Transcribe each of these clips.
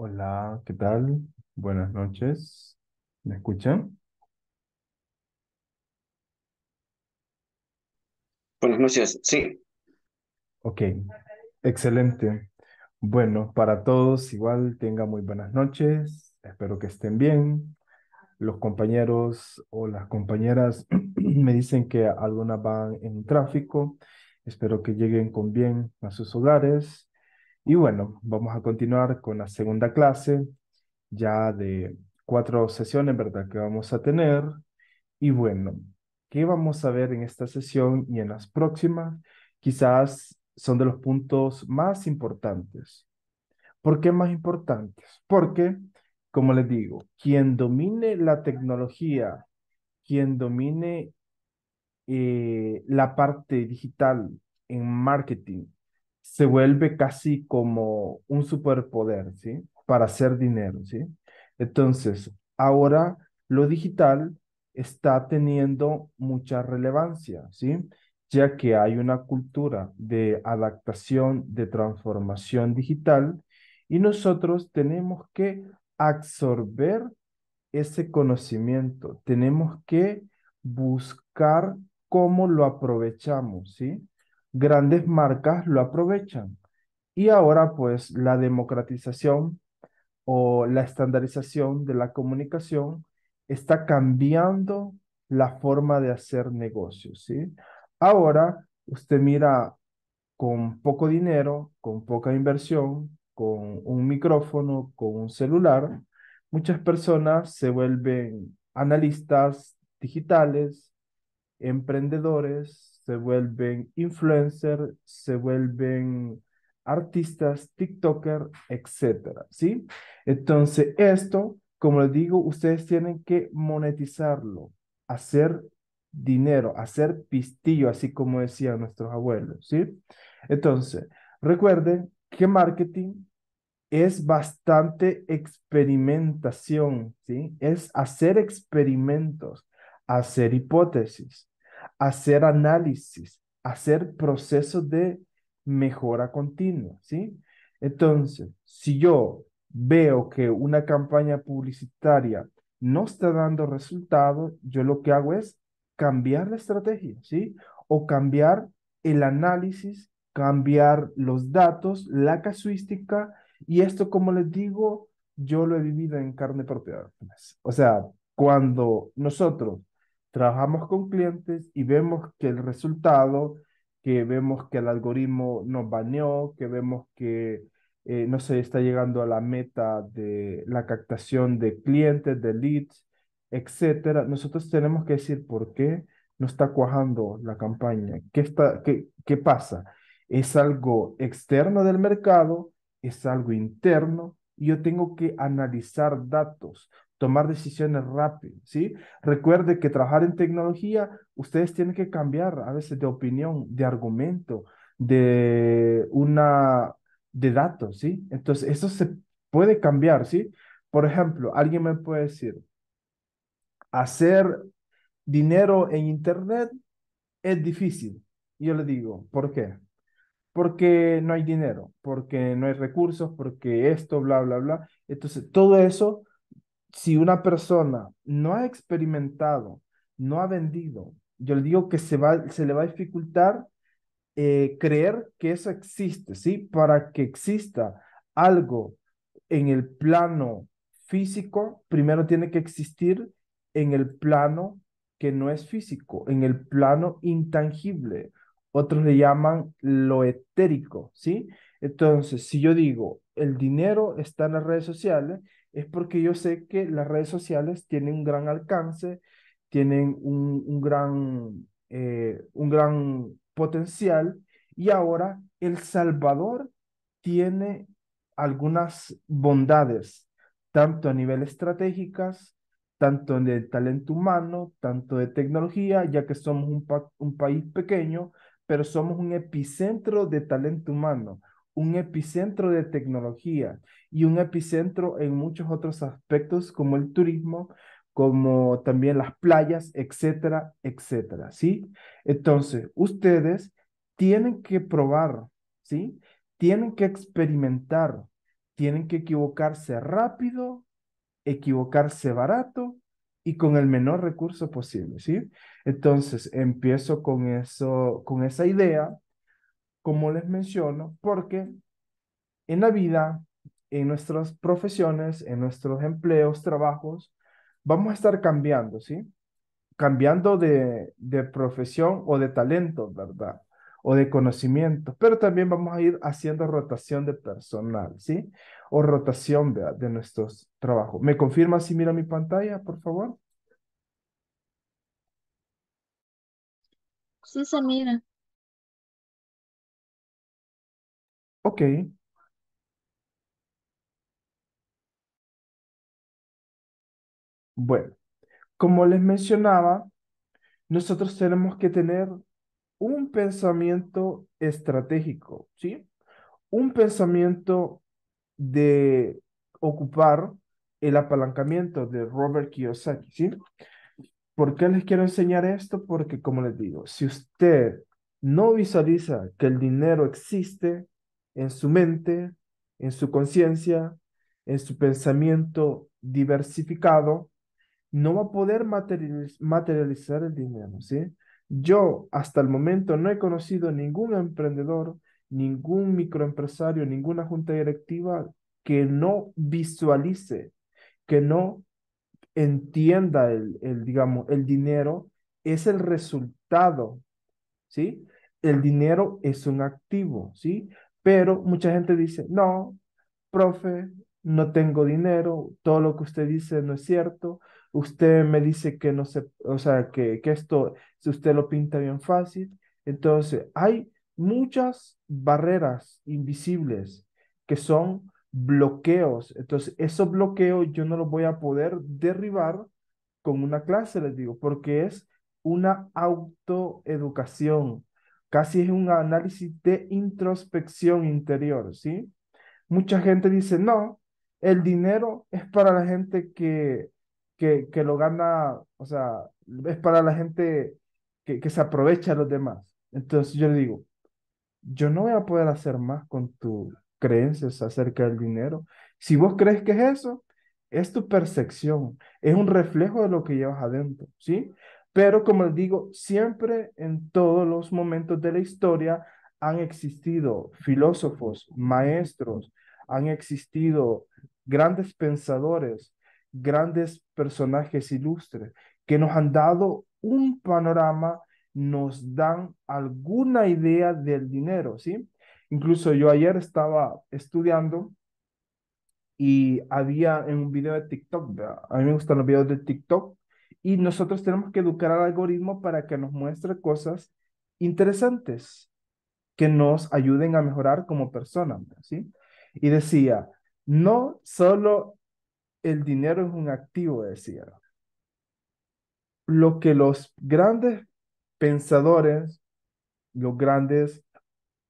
Hola, ¿qué tal? Buenas noches. ¿Me escuchan? Buenas noches, sí. Ok, excelente. Bueno, para todos igual tengan muy buenas noches. Espero que estén bien. Los compañeros o las compañeras me dicen que algunas van en tráfico. Espero que lleguen con bien a sus hogares. Y bueno, vamos a continuar con la segunda clase, ya de cuatro sesiones, ¿verdad? Que vamos a tener. Y bueno, ¿qué vamos a ver en esta sesión y en las próximas? Quizás son de los puntos más importantes. ¿Por qué más importantes? Porque, como les digo, quien domine la tecnología, quien domine eh, la parte digital en marketing se vuelve casi como un superpoder, ¿sí? Para hacer dinero, ¿sí? Entonces, ahora lo digital está teniendo mucha relevancia, ¿sí? Ya que hay una cultura de adaptación, de transformación digital y nosotros tenemos que absorber ese conocimiento, tenemos que buscar cómo lo aprovechamos, ¿sí? grandes marcas lo aprovechan. Y ahora pues la democratización o la estandarización de la comunicación está cambiando la forma de hacer negocios, ¿sí? Ahora usted mira con poco dinero, con poca inversión, con un micrófono, con un celular, muchas personas se vuelven analistas digitales, emprendedores, se vuelven influencers, se vuelven artistas, TikToker, etcétera, ¿sí? Entonces, esto, como les digo, ustedes tienen que monetizarlo, hacer dinero, hacer pistillo, así como decían nuestros abuelos, ¿sí? Entonces, recuerden que marketing es bastante experimentación, ¿sí? Es hacer experimentos, hacer hipótesis, hacer análisis, hacer procesos de mejora continua, ¿sí? Entonces, si yo veo que una campaña publicitaria no está dando resultado, yo lo que hago es cambiar la estrategia, ¿sí? O cambiar el análisis, cambiar los datos, la casuística, y esto, como les digo, yo lo he vivido en carne propia. Pues. O sea, cuando nosotros trabajamos con clientes y vemos que el resultado, que vemos que el algoritmo nos baneó, que vemos que eh, no se está llegando a la meta de la captación de clientes, de leads, etcétera, nosotros tenemos que decir por qué no está cuajando la campaña, qué, está, qué, qué pasa. ¿Es algo externo del mercado? ¿Es algo interno? Yo tengo que analizar datos tomar decisiones rápido, ¿sí? Recuerde que trabajar en tecnología, ustedes tienen que cambiar a veces de opinión, de argumento, de una, de datos, ¿sí? Entonces, eso se puede cambiar, ¿sí? Por ejemplo, alguien me puede decir, hacer dinero en Internet es difícil. yo le digo, ¿por qué? Porque no hay dinero, porque no hay recursos, porque esto, bla, bla, bla. Entonces, todo eso si una persona no ha experimentado, no ha vendido, yo le digo que se, va, se le va a dificultar eh, creer que eso existe, ¿sí? Para que exista algo en el plano físico, primero tiene que existir en el plano que no es físico, en el plano intangible. Otros le llaman lo etérico, ¿sí? Entonces, si yo digo, el dinero está en las redes sociales, es porque yo sé que las redes sociales tienen un gran alcance, tienen un, gran, eh, un gran potencial y ahora El Salvador tiene algunas bondades, tanto a nivel estratégicas, tanto de talento humano, tanto de tecnología, ya que somos un país pequeño, pero somos un epicentro de talento humano un epicentro de tecnología y un epicentro en muchos otros aspectos como el turismo, como también las playas, etcétera, etcétera, ¿sí? Entonces, ustedes tienen que probar, ¿sí? Tienen que experimentar, tienen que equivocarse rápido, equivocarse barato y con el menor recurso posible, ¿sí? Entonces, empiezo con eso, con esa idea como les menciono, porque en la vida, en nuestras profesiones, en nuestros empleos, trabajos, vamos a estar cambiando, ¿sí? Cambiando de, profesión o de talento, ¿verdad? o de conocimiento, pero también vamos a ir haciendo rotación de personal, ¿sí? O rotación de nuestros trabajos. ¿Me confirma si mira mi pantalla, por favor? Sí, se mira. Ok, bueno, como les mencionaba, nosotros tenemos que tener un pensamiento estratégico, ¿sí? Un pensamiento de ocupar el apalancamiento de Robert Kiyosaki, ¿sí? ¿Por qué les quiero enseñar esto? Porque, como les digo, si usted no visualiza que el dinero existe, en su mente, en su conciencia, en su pensamiento diversificado, no va a poder materializar el dinero, ¿sí? Yo hasta el momento no he conocido ningún emprendedor, ningún microempresario, ninguna junta directiva que no visualice, que no entienda el, el digamos, el dinero es el resultado, ¿sí? El dinero es un activo, ¿sí? Pero mucha gente dice, no, profe, no tengo dinero, todo lo que usted dice no es cierto, usted me dice que no sé o sea, que, que esto, si usted lo pinta bien fácil, entonces hay muchas barreras invisibles que son bloqueos. Entonces, esos bloqueos yo no los voy a poder derribar con una clase, les digo, porque es una autoeducación. Casi es un análisis de introspección interior, ¿sí? Mucha gente dice, no, el dinero es para la gente que, que, que lo gana, o sea, es para la gente que, que se aprovecha de los demás. Entonces yo le digo, yo no voy a poder hacer más con tus creencias acerca del dinero. Si vos crees que es eso, es tu percepción, es un reflejo de lo que llevas adentro, ¿sí? Pero como les digo, siempre en todos los momentos de la historia han existido filósofos, maestros, han existido grandes pensadores, grandes personajes ilustres que nos han dado un panorama, nos dan alguna idea del dinero, ¿sí? Incluso yo ayer estaba estudiando y había en un video de TikTok, a mí me gustan los videos de TikTok, y nosotros tenemos que educar al algoritmo para que nos muestre cosas interesantes que nos ayuden a mejorar como personas, ¿sí? Y decía, no solo el dinero es un activo, decía. Lo que los grandes pensadores, los grandes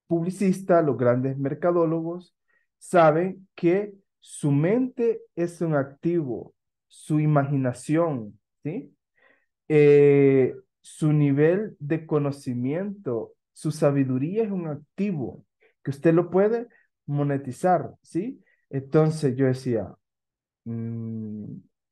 publicistas, los grandes mercadólogos saben que su mente es un activo, su imaginación, eh, su nivel de conocimiento, su sabiduría es un activo que usted lo puede monetizar, ¿sí? Entonces yo decía, mm,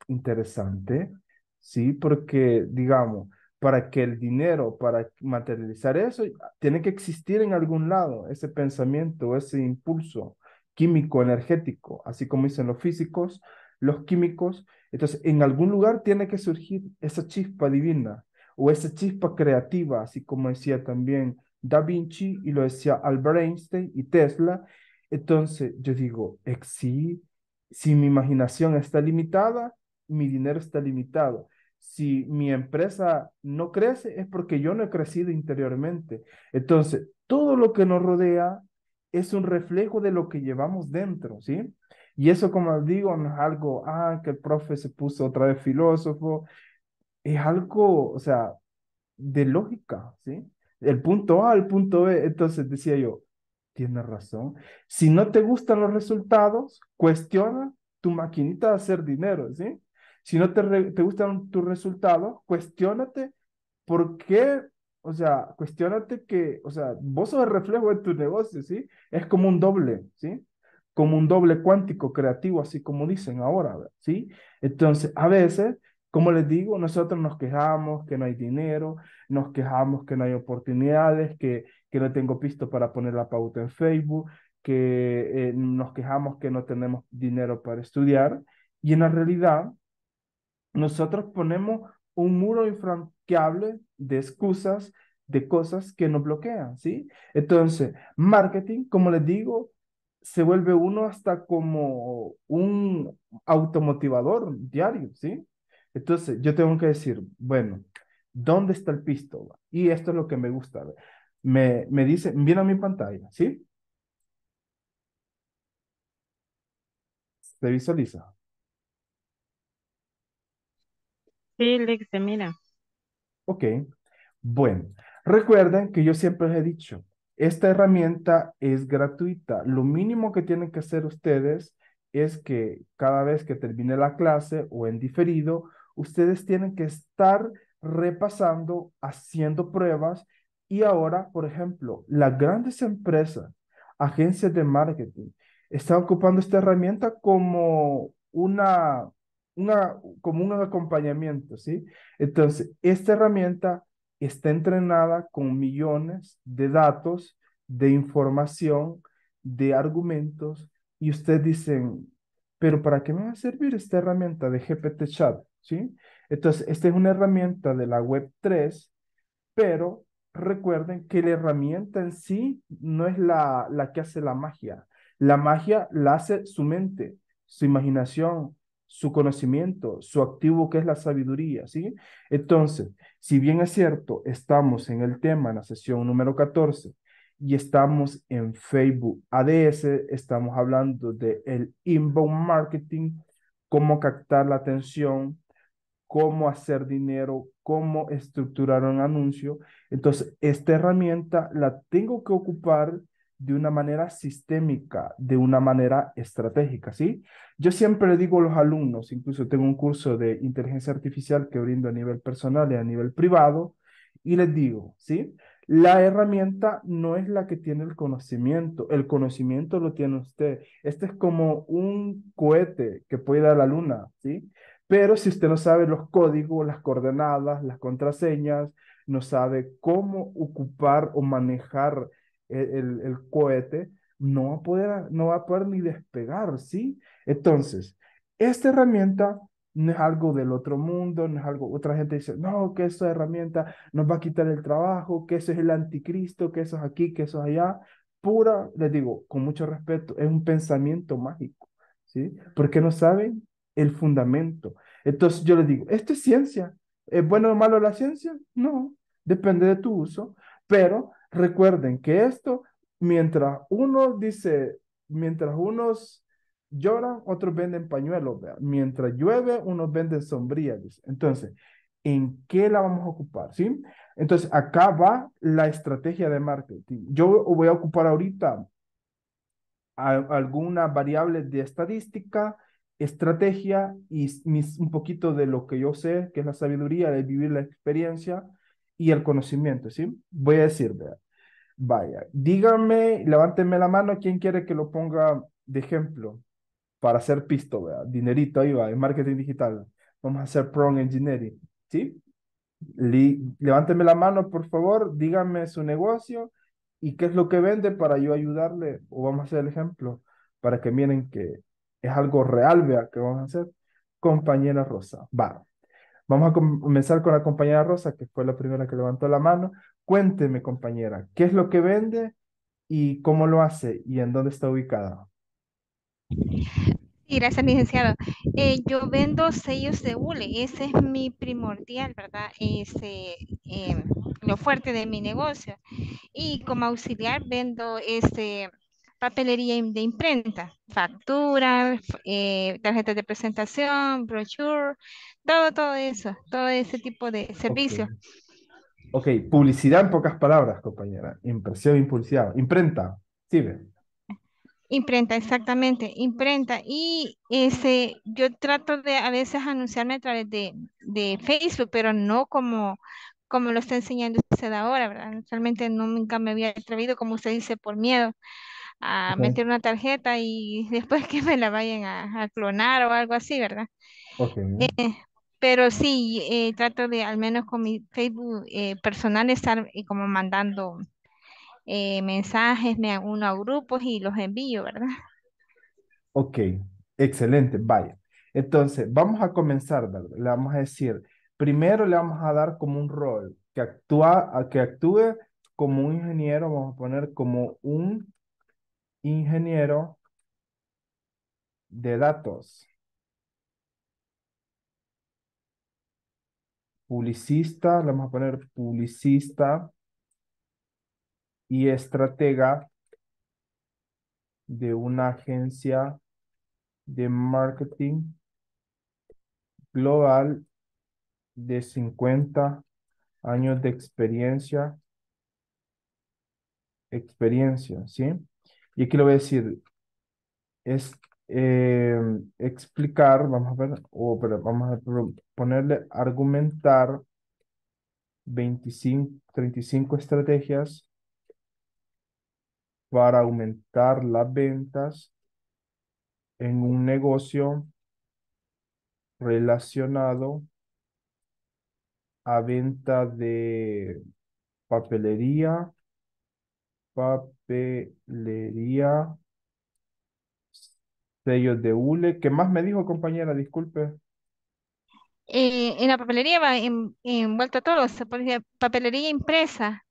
interesante, ¿sí? Porque, digamos, para que el dinero, para materializar eso, tiene que existir en algún lado ese pensamiento, ese impulso químico, energético, así como dicen los físicos, los químicos, entonces, en algún lugar tiene que surgir esa chispa divina o esa chispa creativa, así como decía también Da Vinci y lo decía Albert Einstein y Tesla. Entonces, yo digo, eh, si, si mi imaginación está limitada, mi dinero está limitado. Si mi empresa no crece, es porque yo no he crecido interiormente. Entonces, todo lo que nos rodea es un reflejo de lo que llevamos dentro, ¿sí? Y eso, como digo, no es algo, ah, que el profe se puso otra vez filósofo, es algo, o sea, de lógica, ¿sí? El punto A el punto B, entonces decía yo, tienes razón. Si no te gustan los resultados, cuestiona tu maquinita de hacer dinero, ¿sí? Si no te, te gustan tus resultados, cuestionate por qué, o sea, cuestionate que, o sea, vos sos el reflejo de tu negocio, ¿sí? Es como un doble, ¿sí? como un doble cuántico creativo, así como dicen ahora, ¿sí? Entonces, a veces, como les digo, nosotros nos quejamos que no hay dinero, nos quejamos que no hay oportunidades, que, que no tengo pisto para poner la pauta en Facebook, que eh, nos quejamos que no tenemos dinero para estudiar, y en la realidad, nosotros ponemos un muro infranqueable de excusas, de cosas que nos bloquean, ¿sí? Entonces, marketing, como les digo, se vuelve uno hasta como un automotivador diario, ¿sí? Entonces, yo tengo que decir, bueno, ¿dónde está el pisto? Y esto es lo que me gusta. Me, me dice, mira mi pantalla, ¿sí? ¿Se visualiza? Sí, Lex, se mira. Ok, bueno, recuerden que yo siempre les he dicho, esta herramienta es gratuita. Lo mínimo que tienen que hacer ustedes es que cada vez que termine la clase o en diferido, ustedes tienen que estar repasando, haciendo pruebas y ahora, por ejemplo, las grandes empresas, agencias de marketing, están ocupando esta herramienta como una, una como un acompañamiento, ¿sí? Entonces, esta herramienta está entrenada con millones de datos, de información, de argumentos, y ustedes dicen, pero ¿para qué me va a servir esta herramienta de GPT Chat? ¿Sí? Entonces, esta es una herramienta de la Web 3, pero recuerden que la herramienta en sí no es la, la que hace la magia. La magia la hace su mente, su imaginación, su conocimiento, su activo que es la sabiduría, ¿sí? Entonces, si bien es cierto, estamos en el tema, en la sesión número 14, y estamos en Facebook ADS, estamos hablando de el inbound marketing, cómo captar la atención, cómo hacer dinero, cómo estructurar un anuncio. Entonces, esta herramienta la tengo que ocupar de una manera sistémica, de una manera estratégica, ¿sí? Yo siempre le digo a los alumnos, incluso tengo un curso de inteligencia artificial que brindo a nivel personal y a nivel privado, y les digo, ¿sí? La herramienta no es la que tiene el conocimiento, el conocimiento lo tiene usted. Este es como un cohete que puede dar a la luna, ¿sí? Pero si usted no sabe los códigos, las coordenadas, las contraseñas, no sabe cómo ocupar o manejar el, cohete no va, a poder, no va a poder ni despegar, ¿sí? Entonces, esta herramienta no es algo del otro mundo, no es algo, otra gente dice, no, que esta herramienta nos va a quitar el trabajo, que eso es el anticristo, que eso es aquí, que eso es allá. Pura, les digo, con mucho respeto, es un pensamiento mágico, ¿sí? Porque no saben el fundamento. Entonces yo les digo, esto es ciencia. ¿Es bueno o malo la ciencia? No, depende de tu uso, pero Recuerden que esto, mientras uno dice, mientras unos lloran, otros venden pañuelos, mientras llueve, unos venden sombrillas. Entonces, ¿en qué la vamos a ocupar? ¿sí? Entonces, acá va la estrategia de marketing. Yo voy a ocupar ahorita alguna variable de estadística, estrategia y un poquito de lo que yo sé, que es la sabiduría de vivir la experiencia, y el conocimiento, ¿sí? Voy a decir, vea, vaya, díganme, levánteme la mano, ¿quién quiere que lo ponga de ejemplo para hacer pisto, vea? Dinerito, ahí va, en marketing digital. Vamos a hacer prong engineering, ¿sí? levánteme la mano, por favor, díganme su negocio y qué es lo que vende para yo ayudarle, o vamos a hacer el ejemplo, para que miren que es algo real, vea, que vamos a hacer. Compañera Rosa, va, Vamos a comenzar con la compañera Rosa, que fue la primera que levantó la mano. Cuénteme, compañera, ¿qué es lo que vende y cómo lo hace y en dónde está ubicada? gracias, licenciado. Eh, yo vendo sellos de bule, ese es mi primordial, ¿verdad? Ese, em, lo fuerte de mi negocio. Y como auxiliar vendo este, papelería de imprenta, facturas, eh, tarjetas de presentación, brochure, todo, todo eso, todo ese tipo de servicios. Okay. ok, publicidad en pocas palabras, compañera. Impresión y publicidad. Imprenta, sí, Imprenta, exactamente, imprenta. Y ese, yo trato de a veces anunciarme a través de, Facebook, pero no como, como lo está enseñando usted ahora, ¿verdad? Realmente nunca me había atrevido, como usted dice, por miedo a meter una tarjeta y después que me la vayan a, clonar o algo así, ¿verdad? Okay. Eh, pero sí, eh, trato de al menos con mi Facebook eh, personal estar como mandando mensajes, me uno a grupos y los envío, ¿verdad? Ok, excelente, vaya. Entonces, vamos a comenzar, ¿verdad? Le vamos a decir, primero le vamos a dar como un rol, que, actúa, que actúe como un ingeniero, vamos a poner como un ingeniero de datos, publicista, le vamos a poner publicista y estratega de una agencia de marketing global de 50 años de experiencia. Experiencia, ¿sí? Y aquí lo voy a decir, es eh, explicar, vamos a ver, o vamos a ponerle argumentar 25, 35 estrategias para aumentar las ventas en un negocio relacionado a venta de papelería papelería, sellos de hule. ¿Qué más me dijo, compañera? Disculpe. Eh, en la papelería va en, envuelto todo, se papelería impresa,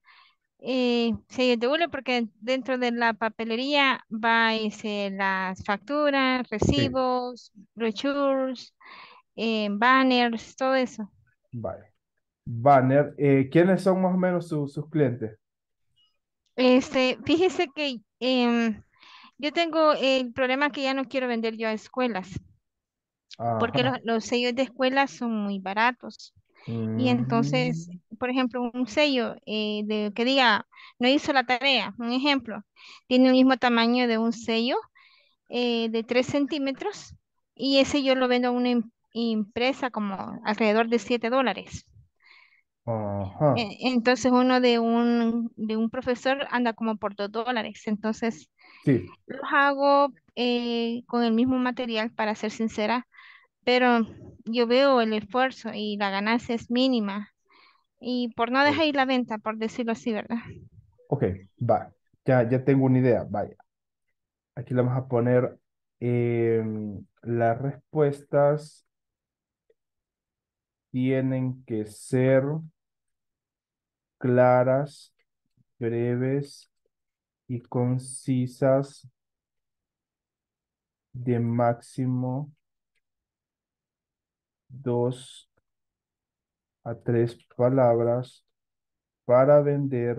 eh, sellos de hule, porque dentro de la papelería va las facturas, recibos, brochures, eh, banners, todo eso. Vale. Banner, ¿quiénes son más o menos sus clientes? Este, fíjese que em, yo tengo el problema que ya no quiero vender yo a escuelas. Porque los, sellos de escuelas son muy baratos. Y entonces, mm. por ejemplo, un sello eh, de, que diga, no hizo la tarea, un ejemplo, tiene el mismo tamaño de un sello eh, de 3 centímetros y ese yo lo vendo a una em, empresa como alrededor de 7 dólares. E, entonces uno de un, de un profesor anda como por dos dólares. Entonces los hago eh, con el mismo material, para ser sincera, pero yo veo el esfuerzo y la ganancia es mínima. Y por no dejar ir la venta, por decirlo así, ¿verdad? Ok, va. Ya, ya tengo una idea. Vaya. Aquí le vamos a poner em, las respuestas tienen que ser claras, breves y concisas de máximo dos a tres palabras para vender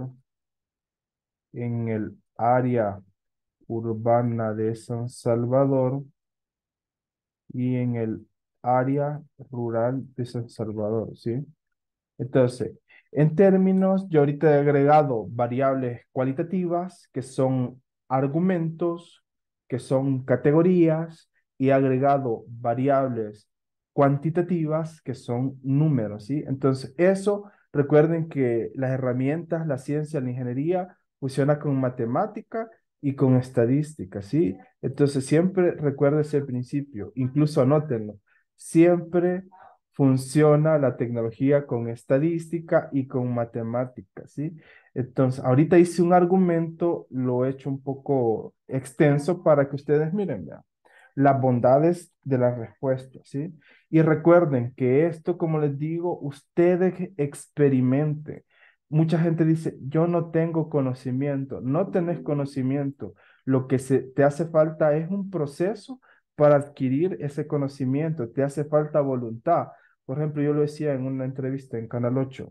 en el área urbana de San Salvador y en el área rural de San Salvador, ¿sí? Entonces, en términos, yo ahorita he agregado variables cualitativas que son argumentos, que son categorías, y he agregado variables cuantitativas que son números, ¿sí? Entonces, eso, recuerden que las herramientas, la ciencia, la ingeniería, funciona con matemática y con estadística, ¿sí? Entonces, siempre recuerden ese principio, incluso anótenlo, siempre funciona la tecnología con estadística y con matemáticas, ¿sí? Entonces, ahorita hice un argumento, lo he hecho un poco extenso para que ustedes miren, las bondades de las respuestas, ¿sí? Y recuerden que esto, como les digo, ustedes experimenten. Mucha gente dice, yo no tengo conocimiento, no tenés conocimiento. Lo que se, te hace falta es un proceso para adquirir ese conocimiento, te hace falta voluntad, por ejemplo, yo lo decía en una entrevista en Canal 8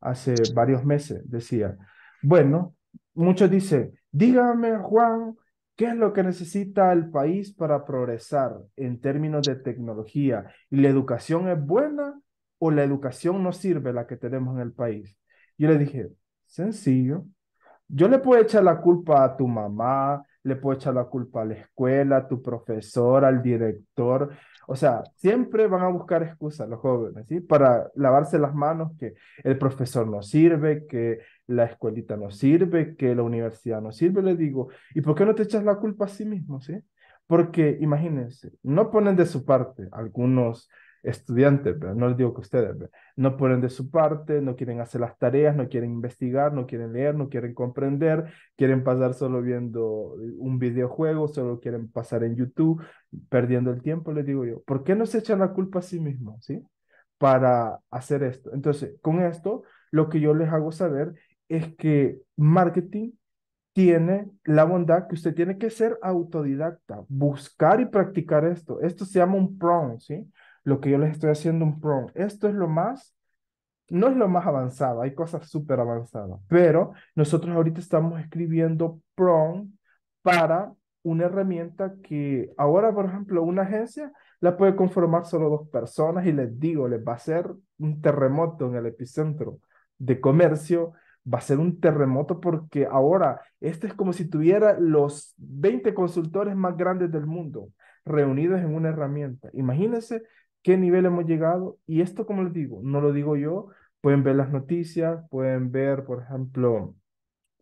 hace varios meses, decía, bueno, muchos dicen, dígame Juan, ¿qué es lo que necesita el país para progresar en términos de tecnología? ¿Y la educación es buena o la educación no sirve la que tenemos en el país? Yo le dije, sencillo, yo le puedo echar la culpa a tu mamá, le puedo echar la culpa a la escuela, a tu profesor, al director, o sea, siempre van a buscar excusas los jóvenes, ¿sí? Para lavarse las manos que el profesor no sirve, que la escuelita no sirve, que la universidad no sirve, le digo, ¿y por qué no te echas la culpa a sí mismo, sí? Porque imagínense, no ponen de su parte algunos estudiante, pero no les digo que ustedes no ponen de su parte, no quieren hacer las tareas, no quieren investigar, no quieren leer, no quieren comprender, quieren pasar solo viendo eh, un videojuego, solo quieren pasar en YouTube, perdiendo el tiempo, les digo yo. ¿Por qué no se echan la culpa a sí mismos, sí? Para hacer esto. Entonces, con esto, lo que yo les hago saber es que marketing tiene la bondad que usted tiene que ser autodidacta, buscar y practicar esto. Esto se llama un prong, ¿sí? lo que yo les estoy haciendo un prompt. Esto es lo más, no es lo más avanzado, hay cosas súper avanzadas, pero nosotros ahorita estamos escribiendo prompt para una herramienta que ahora, por ejemplo, una agencia la puede conformar solo dos personas y les digo, les va a ser un terremoto en el epicentro de comercio, va a ser un terremoto porque ahora este es como si tuviera los 20 consultores más grandes del mundo reunidos en una herramienta. Imagínense qué nivel hemos llegado. Y esto, como les digo, no lo digo yo, pueden ver las noticias, pueden ver, por ejemplo,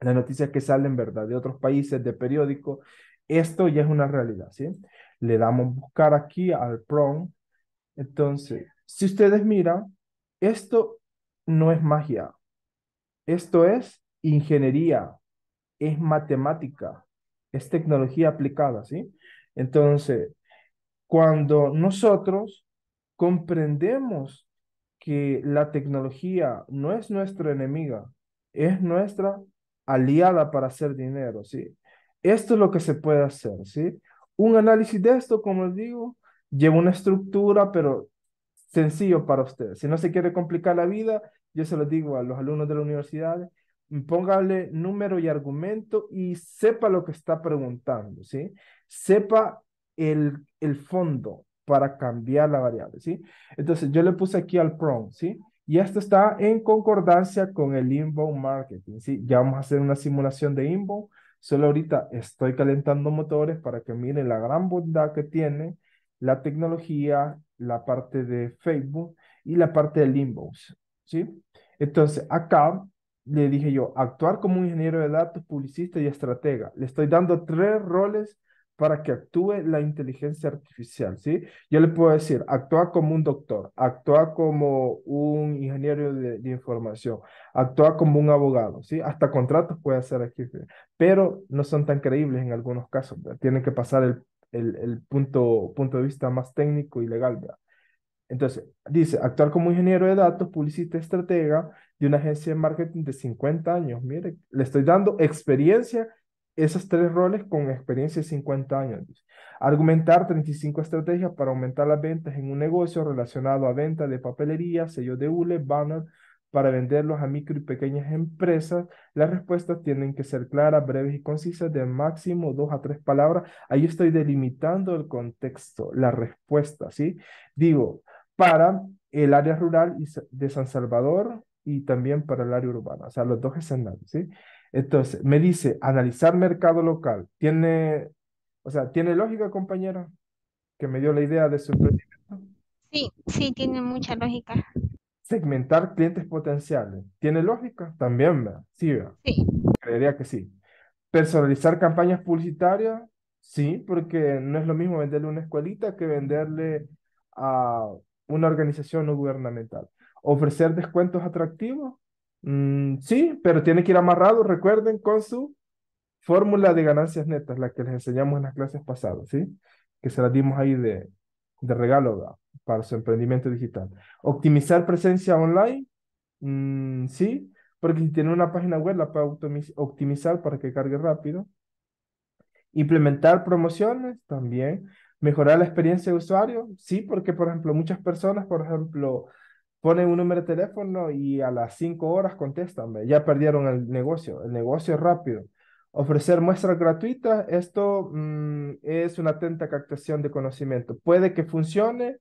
las noticias que salen, ¿verdad?, de otros países, de periódicos. Esto ya es una realidad, ¿sí? Le damos buscar aquí al prom. Entonces, si ustedes miran, esto no es magia. Esto es ingeniería, es matemática, es tecnología aplicada, ¿sí? Entonces, cuando nosotros comprendemos que la tecnología no es nuestra enemiga, es nuestra aliada para hacer dinero, ¿sí? Esto es lo que se puede hacer, ¿sí? Un análisis de esto, como les digo, lleva una estructura, pero sencillo para ustedes. Si no se quiere complicar la vida, yo se lo digo a los alumnos de la universidad, póngale número y argumento y sepa lo que está preguntando, ¿sí? Sepa el, el fondo, para cambiar la variable, ¿sí? Entonces, yo le puse aquí al prompt, ¿sí? Y esto está en concordancia con el inbound marketing, ¿sí? Ya vamos a hacer una simulación de inbound. Solo ahorita estoy calentando motores para que miren la gran bondad que tiene la tecnología, la parte de Facebook y la parte del inbound, ¿sí? Entonces, acá le dije yo, actuar como un ingeniero de datos, publicista y estratega. Le estoy dando tres roles para que actúe la inteligencia artificial, ¿sí? Yo le puedo decir, actúa como un doctor, actúa como un ingeniero de, información, actúa como un abogado, ¿sí? Hasta contratos puede hacer aquí, pero no son tan creíbles en algunos casos, ¿verdad? Tienen que pasar el, punto, punto de vista más técnico y legal, ¿verdad? Entonces, dice, actuar como ingeniero de datos, publicista, estratega de una agencia de marketing de 50 años. Mire, le estoy dando experiencia esos tres roles con experiencia de 50 años. Argumentar 35 estrategias para aumentar las ventas en un negocio relacionado a venta de papelería, sello de hule, banner, para venderlos a micro y pequeñas empresas. Las respuestas tienen que ser claras, breves y concisas, de máximo dos a tres palabras. Ahí estoy delimitando el contexto, la respuesta, ¿sí? Digo, para el área rural de San Salvador y también para el área urbana, o sea, los dos escenarios, ¿sí? Entonces, me dice, analizar mercado local. ¿Tiene, o sea, ¿tiene lógica, compañera? Que me dio la idea de su emprendimiento. Sí, sí, tiene mucha lógica. Segmentar clientes potenciales. ¿Tiene lógica? También, ¿verdad? Sí, ¿verdad? Sí. Creería que sí. Personalizar campañas publicitarias. Sí, porque no es lo mismo venderle una escuelita que venderle a una organización no gubernamental. Ofrecer descuentos atractivos. Mm, sí, pero tiene que ir amarrado, recuerden, con su fórmula de ganancias netas, la que les enseñamos en las clases pasadas, ¿sí? Que se la dimos ahí de, regalo para su emprendimiento digital. Optimizar presencia online, mm, sí, porque si tiene una página web la puede optimizar para que cargue rápido. Implementar promociones también. Mejorar la experiencia de usuario, sí, porque por ejemplo muchas personas, por ejemplo, ponen un número de teléfono y a las cinco horas contéstame. Ya perdieron el negocio, el negocio es rápido. Ofrecer muestras gratuitas, esto mm, es una atenta captación de conocimiento. Puede que funcione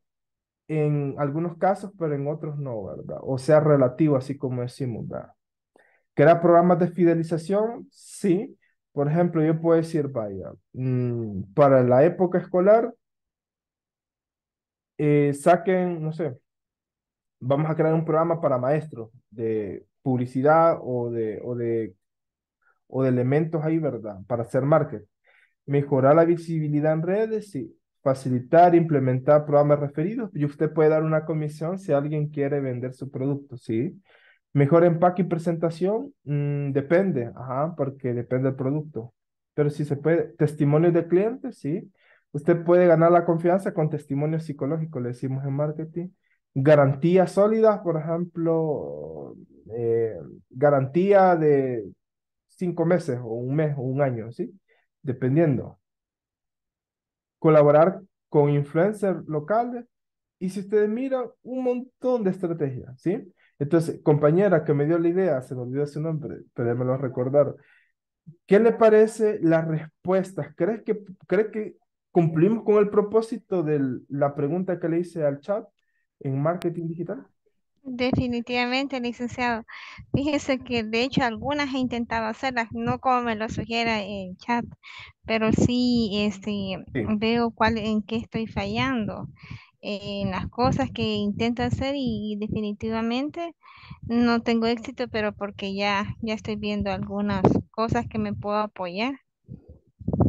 en algunos casos, pero en otros no, ¿verdad? O sea, relativo, así como decimos, ¿verdad? ¿Crear programas de fidelización? Sí. Por ejemplo, yo puedo decir, vaya, mm, para la época escolar, eh, saquen, no sé, vamos a crear un programa para maestros de publicidad o de, o de, o de elementos ahí, ¿verdad? Para hacer marketing. Mejorar la visibilidad en redes, sí. Facilitar, implementar programas referidos. Y usted puede dar una comisión si alguien quiere vender su producto, ¿sí? Mejor empaque y presentación, mm, depende, ajá, porque depende del producto. Pero si se puede, Testimonio de clientes, sí. Usted puede ganar la confianza con testimonio psicológico, le decimos en marketing Garantías sólidas, por ejemplo, eh, garantía de cinco meses o un mes o un año, ¿sí? Dependiendo. Colaborar con influencers locales y si ustedes miran, un montón de estrategias, ¿sí? Entonces, compañera que me dio la idea, se me olvidó su nombre, pero me lo recordado. ¿Qué le parece las respuestas? ¿Crees que, ¿Crees que cumplimos con el propósito de la pregunta que le hice al chat? en marketing digital? Definitivamente, licenciado. Fíjese que de hecho algunas he intentado hacerlas, no como me lo sugiera el chat, pero sí, este, veo cuál, en qué estoy fallando, en las cosas que intento hacer y, definitivamente no tengo éxito, pero porque ya, ya estoy viendo algunas cosas que me puedo apoyar.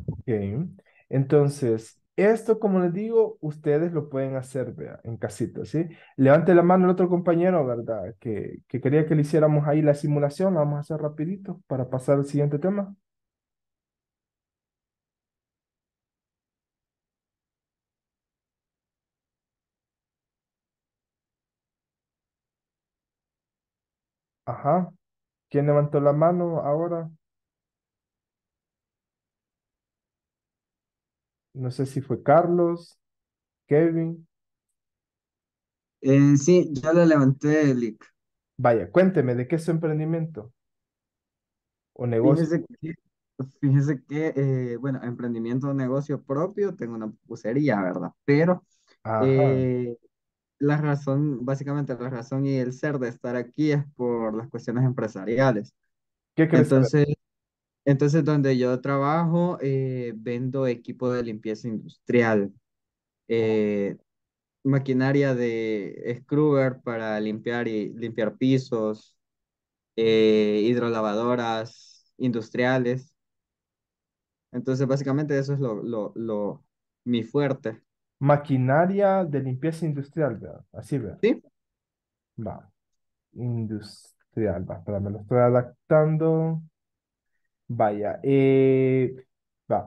Ok, entonces, esto, como les digo, ustedes lo pueden hacer, en casita, ¿sí? Levante la mano el otro compañero, ¿verdad? Que, que quería que le hiciéramos ahí la simulación, vamos a hacer rapidito para pasar al siguiente tema. Ajá. ¿Quién levantó la mano ahora? No sé si fue Carlos, Kevin. Eh, sí, ya le levanté el Vaya, cuénteme, ¿de qué es su emprendimiento? ¿O negocio? Fíjese que, eh, bueno, emprendimiento o negocio propio, tengo una pusería, ¿verdad? Pero eh, la razón, básicamente la razón y el ser de estar aquí es por las cuestiones empresariales. ¿Qué crees? Entonces, entonces, donde yo trabajo, eh, vendo equipo de limpieza industrial, oh. eh, maquinaria de scrubber para limpiar limpiar pisos, eh, hidrolavadoras industriales. Entonces, básicamente eso es lo, lo, lo mi fuerte. Maquinaria de limpieza industrial, ¿verdad? Así, ¿verdad? Sí. Va. Industrial, va. Espera, me lo estoy adaptando. Vaya, eh,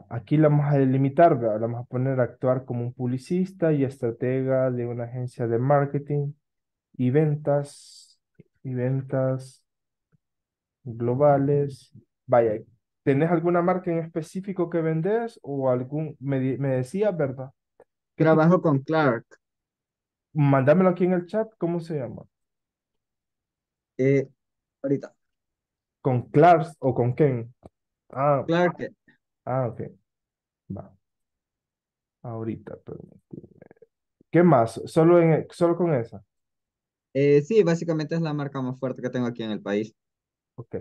aquí la vamos a delimitar, la vamos a poner a actuar como un publicista y estratega de una agencia de marketing y ventas, y ventas globales. Vaya, ¿tenés alguna marca en específico que vendés o algún, me, decía, decías, ¿verdad? Trabajo con Clark. Mándamelo aquí en el chat, ¿cómo se llama? Eh, ahorita. ¿Con Clark o con quién? Ah, que Ah, ok. Va. Ahorita, permíteme. ¿Qué más? ¿Solo, en, solo con esa? Eh, sí, básicamente es la marca más fuerte que tengo aquí en el país. Ok.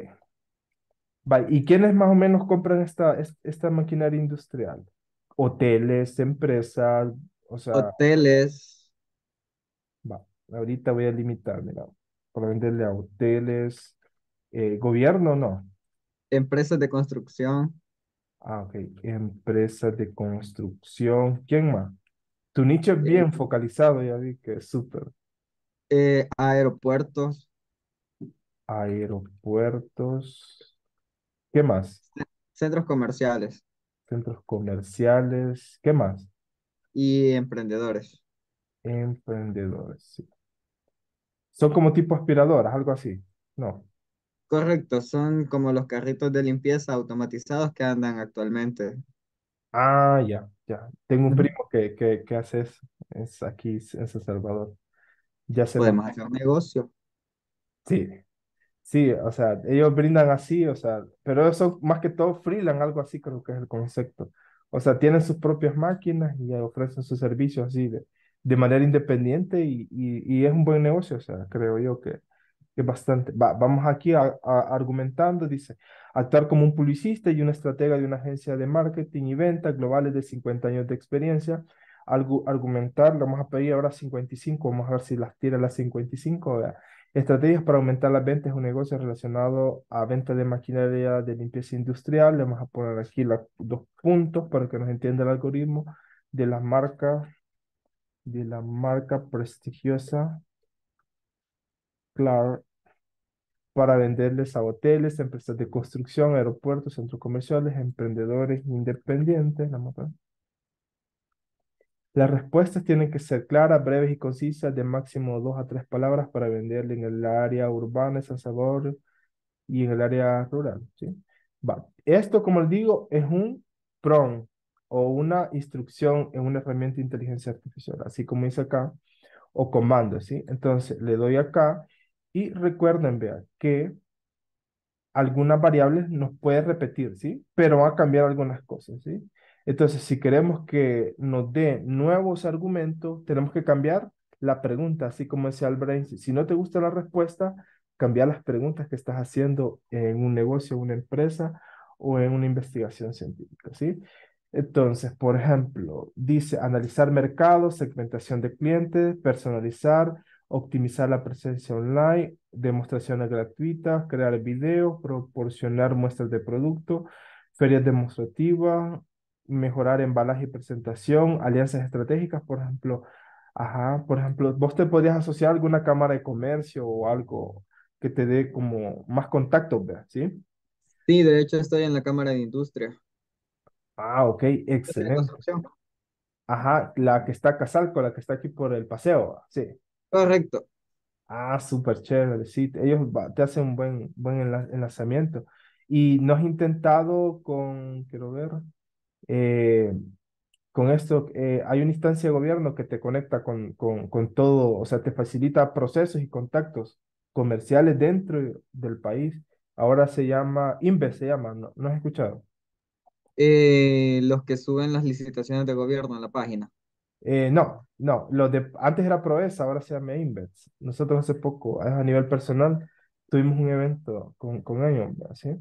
Bye. ¿Y quiénes más o menos compran esta, esta maquinaria industrial? Hoteles, empresas, o sea... Hoteles. Va, ahorita voy a limitarme Probablemente para venderle a hoteles, eh, gobierno, no. Empresas de construcción. Ah, ok. Empresas de construcción. ¿Quién más? Tu nicho es bien eh, focalizado, ya vi que es súper. Eh, aeropuertos. Aeropuertos. ¿Qué más? Centros comerciales. Centros comerciales. ¿Qué más? Y emprendedores. Emprendedores, sí. Son como tipo aspiradoras, algo así. No. Correcto, son como los carritos de limpieza automatizados que andan actualmente. Ah, ya, ya. Tengo un primo que, que, que hace eso. Es aquí en San Salvador. Ya se Podemos hacer negocio. Sí, sí, o sea, ellos brindan así, o sea, pero eso más que todo freelan, algo así creo que es el concepto. O sea, tienen sus propias máquinas y ofrecen sus servicios así de, de manera independiente y, y es un buen negocio, o sea, creo yo que, bastante. vamos aquí argumentando, dice, actuar como un publicista y una estratega de una agencia de marketing y ventas globales de 50 años de experiencia. algo argumentar, le vamos a pedir ahora 55, vamos a ver si las tira las 55. Estrategias para aumentar las ventas de un negocio relacionado a venta de maquinaria de limpieza industrial. Le vamos a poner aquí los dos puntos para que nos entienda el algoritmo de la marca, de la marca prestigiosa Clark para venderles a hoteles, empresas de construcción, aeropuertos, centros comerciales, emprendedores independientes. La Las respuestas tienen que ser claras, breves y concisas, de máximo dos a tres palabras para venderle en el área urbana de San y en el área rural. ¿sí? Esto, como les digo, es un PROM o una instrucción en una herramienta de inteligencia artificial, así como dice acá, o comando. ¿sí? Entonces, le doy acá y recuerden, vea, que algunas variables nos puede repetir, ¿sí? Pero va a cambiar algunas cosas, ¿sí? Entonces, si queremos que nos dé nuevos argumentos, tenemos que cambiar la pregunta, así como decía Albrecht. Si no te gusta la respuesta, cambia las preguntas que estás haciendo en un negocio, una empresa o en una investigación científica, ¿sí? Entonces, por ejemplo, dice analizar mercados, segmentación de clientes, personalizar, optimizar la presencia online, demostraciones gratuitas, crear videos, proporcionar muestras de producto, ferias demostrativas, mejorar embalaje y presentación, alianzas estratégicas, por ejemplo. Ajá, por ejemplo, vos te podías asociar a alguna cámara de comercio o algo que te dé como más contactos, ¿Sí? Sí, de hecho estoy en la Cámara de Industria. Ah, ok, excelente. Ajá, la que está Casalco, la que está aquí por el paseo, sí. Correcto. Ah, súper chévere, sí, ellos te hacen un buen, buen enlazamiento. Y no has intentado con, quiero ver, eh, con esto, eh, hay una instancia de gobierno que te conecta con, con, con, todo, o sea, te facilita procesos y contactos comerciales dentro del país. Ahora se llama, INVE se llama, ¿no, ¿No has escuchado? Eh, los que suben las licitaciones de gobierno en la página. Eh, no, no, lo de, antes era Proesa, ahora se llama Invets. Nosotros hace poco, a nivel personal, tuvimos un evento con, con ellos, ¿sí?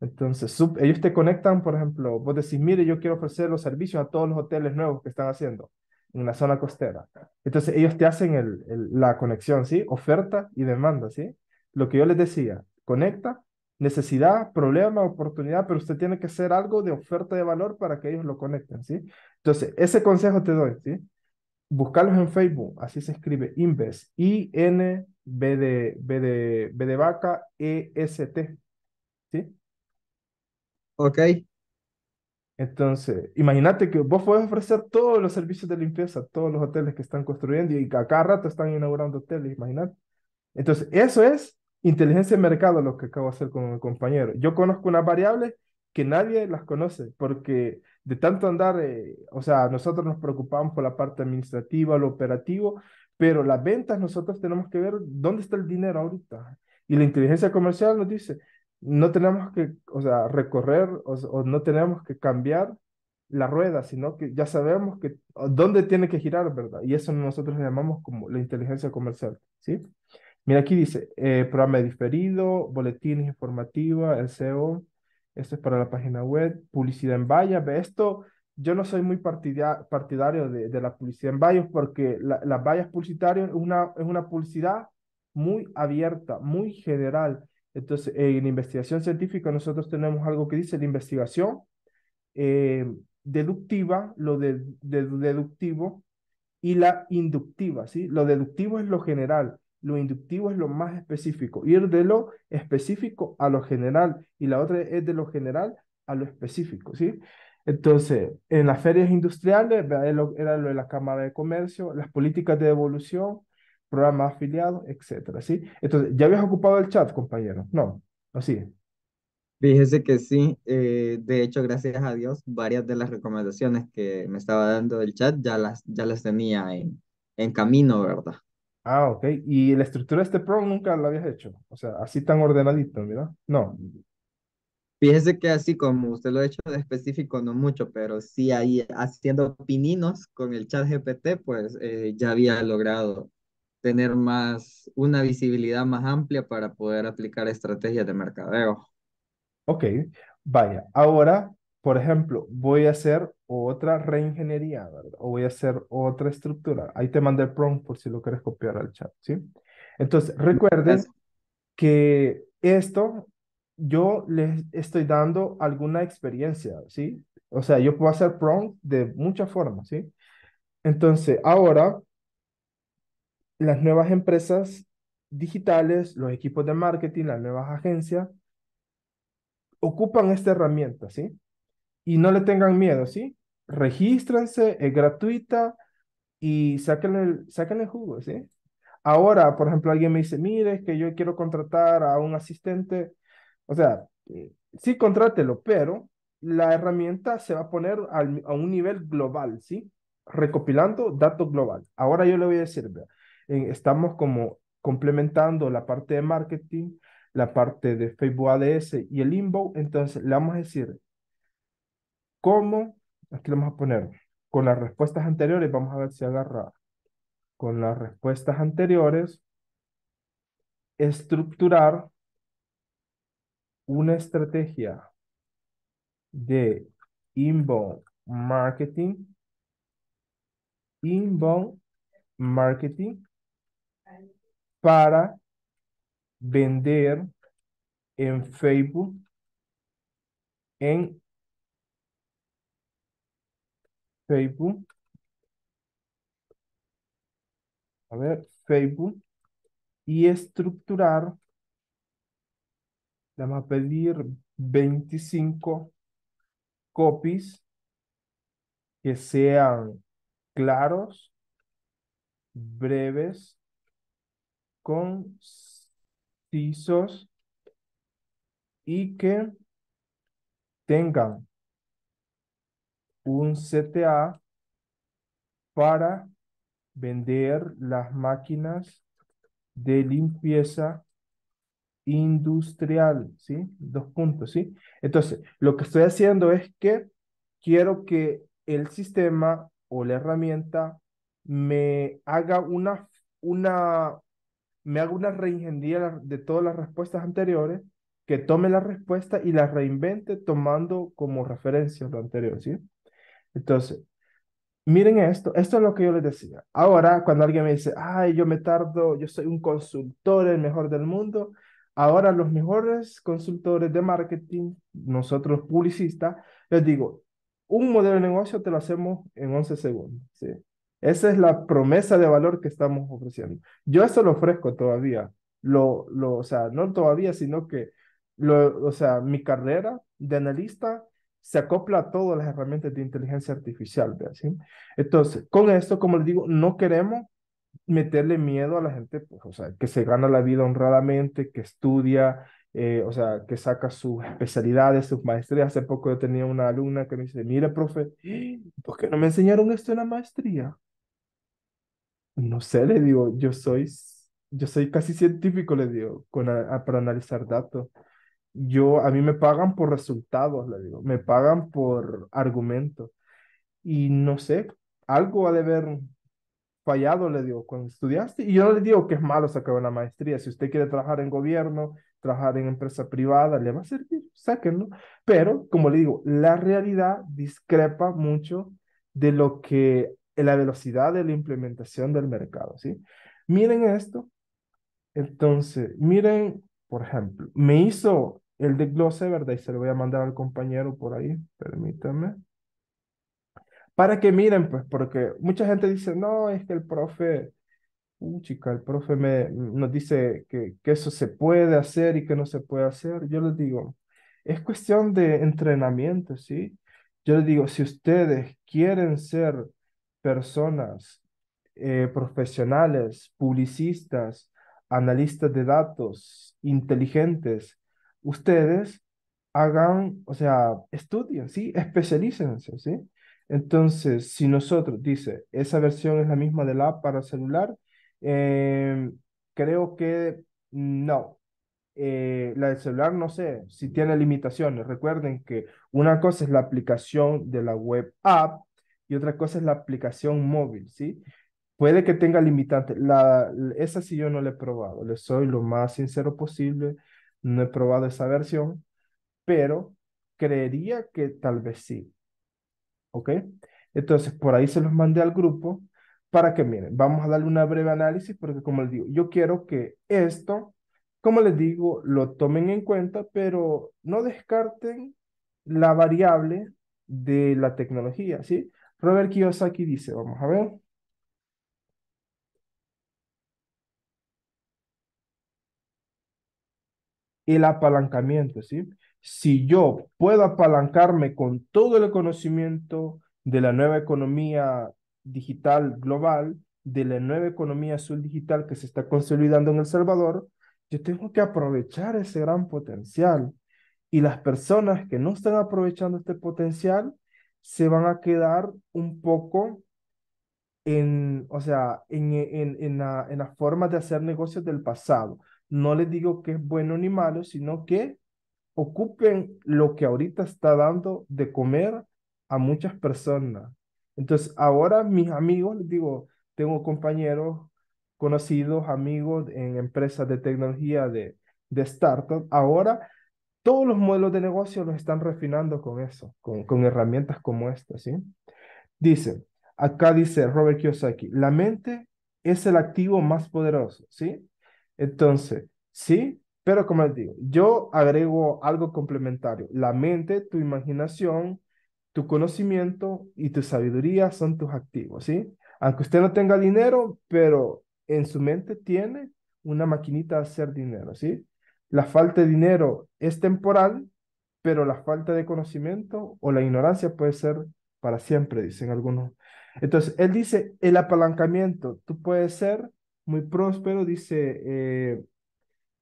Entonces, ellos te conectan, por ejemplo, vos decís, mire, yo quiero ofrecer los servicios a todos los hoteles nuevos que están haciendo en la zona costera. Entonces, ellos te hacen el, la conexión, ¿sí? Oferta y demanda, ¿sí? Lo que yo les decía, conecta, necesidad, problema, oportunidad, pero usted tiene que hacer algo de oferta de valor para que ellos lo conecten, ¿sí? Entonces, ese consejo te doy, ¿sí? Buscarlos en Facebook, así se escribe, Invest. I-N, B de, B de, B de vaca, E-S-T, ¿sí? Ok. Entonces, imagínate que vos podés ofrecer todos los servicios de limpieza, todos los hoteles que están construyendo y que a cada rato están inaugurando hoteles, imagínate. Entonces, eso es inteligencia de mercado, lo que acabo de hacer con mi compañero. Yo conozco unas variables que nadie las conoce, porque de tanto andar, eh, o sea, nosotros nos preocupamos por la parte administrativa, lo operativo, pero las ventas nosotros tenemos que ver dónde está el dinero ahorita. Y la inteligencia comercial nos dice, no tenemos que, o sea, recorrer o, no tenemos que cambiar la rueda, sino que ya sabemos que dónde tiene que girar, ¿verdad? Y eso nosotros llamamos como la inteligencia comercial, ¿sí? Mira, aquí dice, eh, programa diferido, boletines informativa, el SEO, esto es para la página web, publicidad en vallas. Esto, yo no soy muy partidario de, la publicidad en vallas porque la, las vallas publicitarias es una, es una publicidad muy abierta, muy general. Entonces, en investigación científica nosotros tenemos algo que dice la investigación eh, deductiva, lo deductivo y la inductiva, ¿sí? Lo deductivo es lo general lo inductivo es lo más específico, ir de lo específico a lo general y la otra es de lo general a lo específico, ¿sí? Entonces, en las ferias industriales era lo de la Cámara de Comercio, las políticas de devolución, programas afiliados, etcétera, ¿sí? Entonces, ¿ya habías ocupado el chat, compañero? No, así. Fíjese que sí, eh, de hecho, gracias a Dios, varias de las recomendaciones que me estaba dando del chat ya las, ya las tenía en, en camino, ¿verdad? Ah, ok. ¿Y la estructura de este pro nunca la habías hecho? O sea, así tan ordenadito, mira. No. Fíjese que así como usted lo ha hecho de específico, no mucho, pero sí ahí haciendo pininos con el chat GPT, pues eh, ya había logrado tener más, una visibilidad más amplia para poder aplicar estrategias de mercadeo. Ok, vaya, ahora por ejemplo, voy a hacer otra reingeniería, O voy a hacer otra estructura. Ahí te mandé el prompt por si lo quieres copiar al chat, ¿sí? Entonces, recuerden que esto yo les estoy dando alguna experiencia, ¿sí? O sea, yo puedo hacer prompt de muchas formas, ¿sí? Entonces, ahora, las nuevas empresas digitales, los equipos de marketing, las nuevas agencias, ocupan esta herramienta, ¿sí? y no le tengan miedo, ¿sí? Regístrense, es gratuita y sáquenle, el jugo, ¿sí? Ahora, por ejemplo, alguien me dice, mire, es que yo quiero contratar a un asistente. O sea, eh, sí, contrátelo, pero la herramienta se va a poner a un nivel global, ¿sí? Recopilando datos global. Ahora yo le voy a decir, eh, estamos como complementando la parte de marketing, la parte de Facebook ADS y el Inbound. Entonces, le vamos a decir, ¿Cómo? Aquí lo vamos a poner. Con las respuestas anteriores, vamos a ver si agarra. Con las respuestas anteriores, estructurar una estrategia de inbound marketing, inbound marketing para vender en Facebook, en Facebook. A ver, Facebook. Y estructurar. Le vamos a pedir 25 copies que sean claros, breves, concisos y que tengan un CTA para vender las máquinas de limpieza industrial, ¿sí? Dos puntos, ¿sí? Entonces, lo que estoy haciendo es que quiero que el sistema o la herramienta me haga una, una, me haga una reingeniería de todas las respuestas anteriores, que tome la respuesta y la reinvente tomando como referencia lo anterior, ¿sí? Entonces, miren esto, esto es lo que yo les decía. Ahora, cuando alguien me dice, ay, yo me tardo, yo soy un consultor, el mejor del mundo, ahora los mejores consultores de marketing, nosotros publicistas, les digo, un modelo de negocio te lo hacemos en 11 segundos. ¿sí? Esa es la promesa de valor que estamos ofreciendo. Yo eso lo ofrezco todavía. Lo, lo, o sea, no todavía, sino que lo, o sea, mi carrera de analista se acopla a todas las herramientas de inteligencia artificial. ¿sí? Entonces, con esto, como les digo, no queremos meterle miedo a la gente, pues, o sea, que se gana la vida honradamente, que estudia, eh, o sea, que saca sus especialidades, sus maestrías. Hace poco yo tenía una alumna que me dice, mire, profe, ¿por qué no me enseñaron esto en la maestría? No sé, le digo, yo soy, yo soy casi científico, le digo, para analizar datos yo, a mí me pagan por resultados, le digo, me pagan por argumentos. Y no sé, algo ha de haber fallado, le digo, cuando estudiaste. Y yo no le digo que es malo sacar una maestría. Si usted quiere trabajar en gobierno, trabajar en empresa privada, le va a servir, sáquenlo. Pero, como le digo, la realidad discrepa mucho de lo que, la velocidad de la implementación del mercado, ¿sí? Miren esto. Entonces, miren, por ejemplo, me hizo el desglose, ¿verdad? Y se lo voy a mandar al compañero por ahí, permítanme. Para que miren, pues, porque mucha gente dice, no, es que el profe, uh, chica, el profe me, nos dice que, que eso se puede hacer y que no se puede hacer. Yo les digo, es cuestión de entrenamiento, ¿sí? Yo les digo, si ustedes quieren ser personas eh, profesionales, publicistas, analistas de datos, inteligentes, ustedes hagan, o sea, estudien, ¿sí? Especialícense, ¿sí? Entonces, si nosotros, dice, esa versión es la misma de la app para celular, em, creo que no. Eh, la del celular, no sé si tiene limitaciones. Recuerden que una cosa es la aplicación de la web app y otra cosa es la aplicación móvil, ¿sí? Puede que tenga limitantes. La, esa sí yo no la he probado. Le soy lo más sincero posible. No he probado esa versión, pero creería que tal vez sí. ¿Ok? Entonces, por ahí se los mandé al grupo para que miren, vamos a darle una breve análisis porque como les digo, yo quiero que esto, como les digo, lo tomen en cuenta, pero no descarten la variable de la tecnología, ¿sí? Robert Kiyosaki dice, vamos a ver. el apalancamiento, ¿sí? Si yo puedo apalancarme con todo el conocimiento de la nueva economía digital global, de la nueva economía azul digital que se está consolidando en El Salvador, yo tengo que aprovechar ese gran potencial. Y las personas que no están aprovechando este potencial se van a quedar un poco en, o sea, en, en, en, en las formas de hacer negocios del pasado no les digo que es bueno ni malo, sino que ocupen lo que ahorita está dando de comer a muchas personas. Entonces, ahora mis amigos, les digo, tengo compañeros conocidos, amigos en empresas de tecnología de, de startup. Ahora, todos los modelos de negocio los están refinando con eso, con, con herramientas como esta, ¿sí? Dice, acá dice Robert Kiyosaki, la mente es el activo más poderoso, ¿sí? Entonces, sí, pero como les digo, yo agrego algo complementario. La mente, tu imaginación, tu conocimiento y tu sabiduría son tus activos, ¿sí? Aunque usted no tenga dinero, pero en su mente tiene una maquinita de hacer dinero, ¿sí? La falta de dinero es temporal, pero la falta de conocimiento o la ignorancia puede ser para siempre, dicen algunos. Entonces, él dice, el apalancamiento, tú puedes ser muy próspero, dice eh,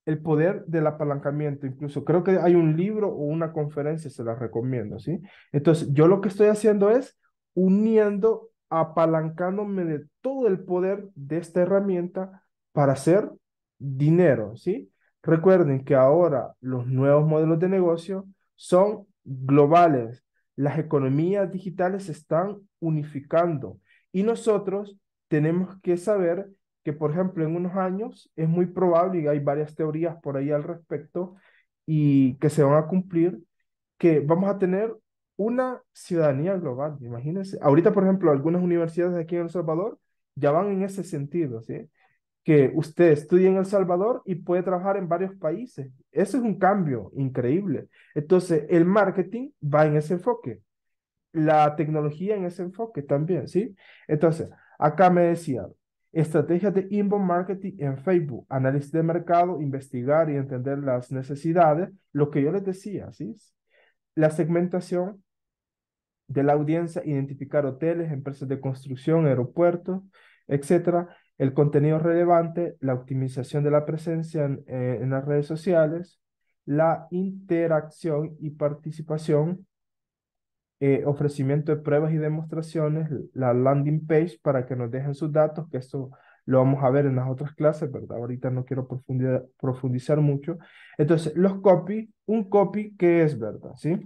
el poder del apalancamiento, incluso creo que hay un libro o una conferencia, se la recomiendo, ¿sí? Entonces, yo lo que estoy haciendo es uniendo, apalancándome de todo el poder de esta herramienta para hacer dinero, ¿sí? Recuerden que ahora los nuevos modelos de negocio son globales, las economías digitales se están unificando y nosotros tenemos que saber que, por ejemplo, en unos años es muy probable, y hay varias teorías por ahí al respecto, y que se van a cumplir, que vamos a tener una ciudadanía global, imagínense. Ahorita, por ejemplo, algunas universidades aquí en El Salvador ya van en ese sentido, ¿sí? Que usted estudie en El Salvador y puede trabajar en varios países. Eso es un cambio increíble. Entonces, el marketing va en ese enfoque. La tecnología en ese enfoque también, ¿sí? Entonces, acá me decía Estrategias de inbound marketing en Facebook, análisis de mercado, investigar y entender las necesidades, lo que yo les decía, ¿sí? La segmentación de la audiencia, identificar hoteles, empresas de construcción, aeropuertos, etcétera. El contenido relevante, la optimización de la presencia en, eh, en las redes sociales, la interacción y participación eh, ofrecimiento de pruebas y demostraciones, la landing page para que nos dejen sus datos, que eso lo vamos a ver en las otras clases, ¿verdad? Ahorita no quiero profundizar, mucho. Entonces, los copy, un copy, ¿qué es, verdad? ¿Sí?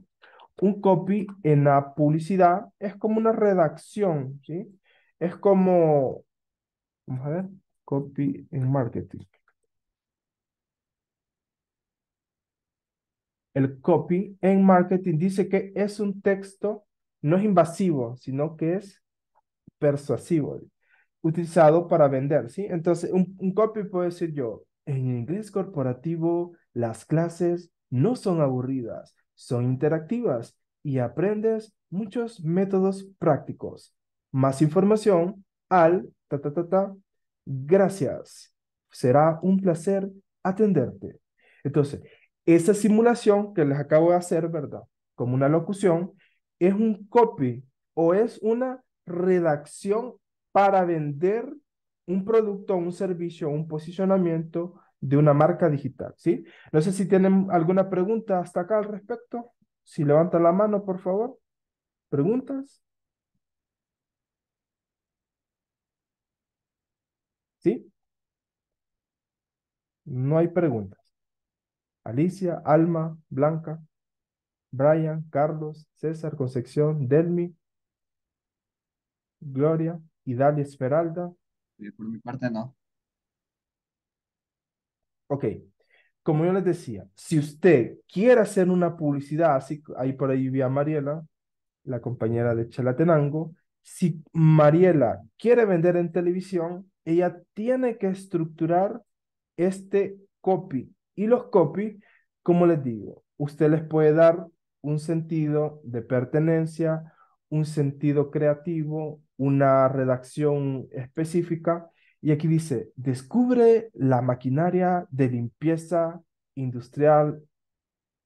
Un copy en la publicidad es como una redacción, ¿sí? Es como, vamos a ver, copy en marketing. El copy en marketing dice que es un texto, no es invasivo, sino que es persuasivo, utilizado para vender, ¿sí? Entonces, un, copy puede decir yo, en inglés corporativo, las clases no son aburridas, son interactivas y aprendes muchos métodos prácticos. Más información al ta ta ta Gracias. Será un placer atenderte. Entonces, esa simulación que les acabo de hacer, ¿verdad? Como una locución, es un copy o es una redacción para vender un producto, un servicio, un posicionamiento de una marca digital, ¿sí? No sé si tienen alguna pregunta hasta acá al respecto. Si levantan la mano, por favor. ¿Preguntas? ¿Sí? No hay preguntas. Alicia, Alma, Blanca, Brian, Carlos, César, Concepción, Delmi, Gloria y Esperalda. Por mi parte, no. Ok. Como yo les decía, si usted quiere hacer una publicidad, así ahí por ahí vi a Mariela, la compañera de Chalatenango, si Mariela quiere vender en televisión, ella tiene que estructurar este copy, y los copy, como les digo, usted les puede dar un sentido de pertenencia, un sentido creativo, una redacción específica. Y aquí dice, descubre la maquinaria de limpieza industrial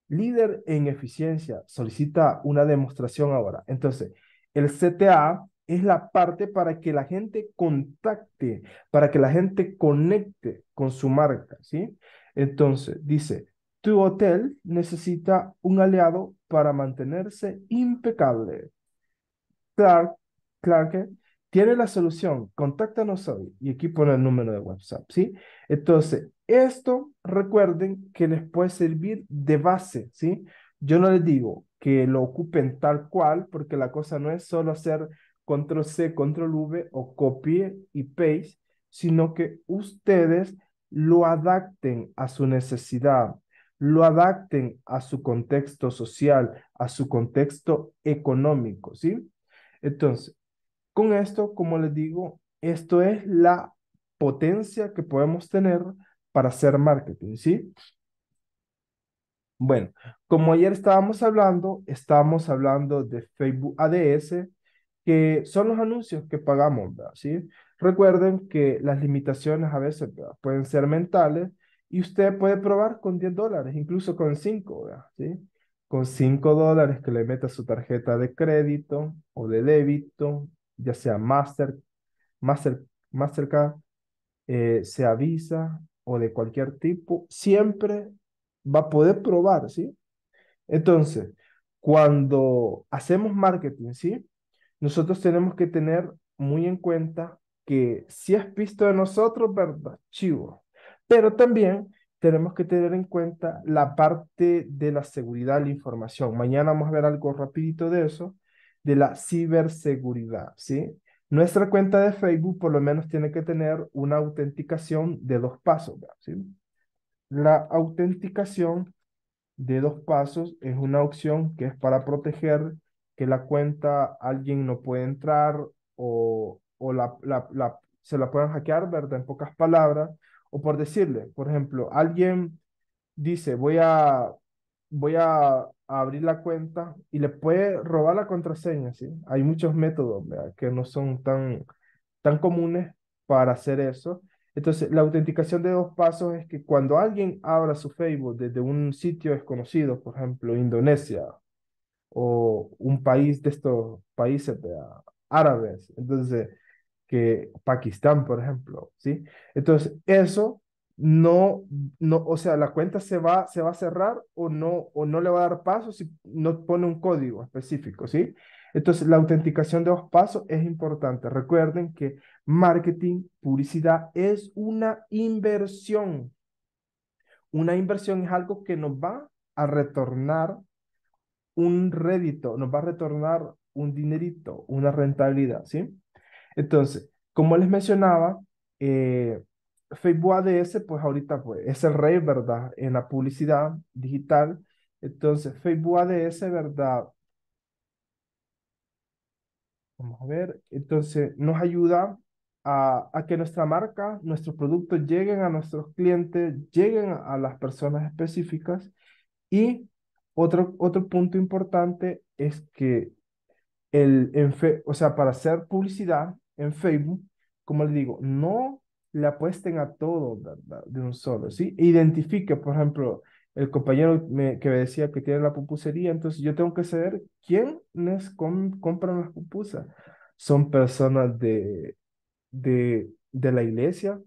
líder en eficiencia. Solicita una demostración ahora. Entonces, el CTA es la parte para que la gente contacte, para que la gente conecte con su marca, ¿sí? Entonces, dice, tu hotel necesita un aliado para mantenerse impecable. Clark, Clark tiene la solución, contáctanos hoy. Y aquí pone el número de WhatsApp, ¿sí? Entonces, esto recuerden que les puede servir de base, ¿sí? Yo no les digo que lo ocupen tal cual, porque la cosa no es solo hacer control C, control V o copie y paste, sino que ustedes lo adapten a su necesidad, lo adapten a su contexto social, a su contexto económico, ¿sí? Entonces, con esto, como les digo, esto es la potencia que podemos tener para hacer marketing, ¿sí? Bueno, como ayer estábamos hablando, estábamos hablando de Facebook ADS, que son los anuncios que pagamos, ¿verdad? ¿Sí? Recuerden que las limitaciones a veces pueden ser mentales y usted puede probar con 10 dólares, incluso con 5, ¿verdad? ¿Sí? Con 5 dólares que le meta su tarjeta de crédito o de débito, ya sea Master, Master, Mastercard, eh, se avisa o de cualquier tipo, siempre va a poder probar, ¿sí? Entonces, cuando hacemos marketing, ¿sí? nosotros tenemos que tener muy en cuenta que si es visto de nosotros, ¿verdad? Chivo. Pero también tenemos que tener en cuenta la parte de la seguridad de la información. Mañana vamos a ver algo rapidito de eso, de la ciberseguridad, ¿sí? Nuestra cuenta de Facebook por lo menos tiene que tener una autenticación de dos pasos, La autenticación de dos pasos es una opción que es para proteger que la cuenta alguien no puede entrar o, o la, la, se la pueden hackear, ¿verdad? En pocas palabras. O por decirle, por ejemplo, alguien dice, voy a, voy a abrir la cuenta y le puede robar la contraseña, ¿sí? Hay muchos métodos que no son tan, tan comunes para hacer eso. Entonces, la autenticación de dos pasos es que cuando alguien abra su Facebook desde un sitio desconocido, por ejemplo, Indonesia o un país de estos países árabes, entonces, eh, que Pakistán, por ejemplo, ¿sí? Entonces, eso no, no, o sea, la cuenta se va, se va a cerrar o no, o no le va a dar paso si no pone un código específico, ¿sí? Entonces, la autenticación de dos pasos es importante. Recuerden que marketing, publicidad es una inversión. Una inversión es algo que nos va a retornar un rédito, nos va a retornar un dinerito, una rentabilidad, ¿sí? Entonces, como les mencionaba, eh, Facebook ADS, pues ahorita pues, es el rey, ¿verdad? En la publicidad digital. Entonces, Facebook ADS, ¿verdad? Vamos a ver. Entonces, nos ayuda a, a que nuestra marca, nuestros productos lleguen a nuestros clientes, lleguen a las personas específicas y otro, otro punto importante es que el, o sea, para hacer publicidad en Facebook, como les digo, no le apuesten a todo de un solo, ¿sí? Identifique, por ejemplo, el compañero que me decía que tiene la pupusería, entonces yo tengo que saber quiénes compran las pupusas. Son personas de, de, de la iglesia,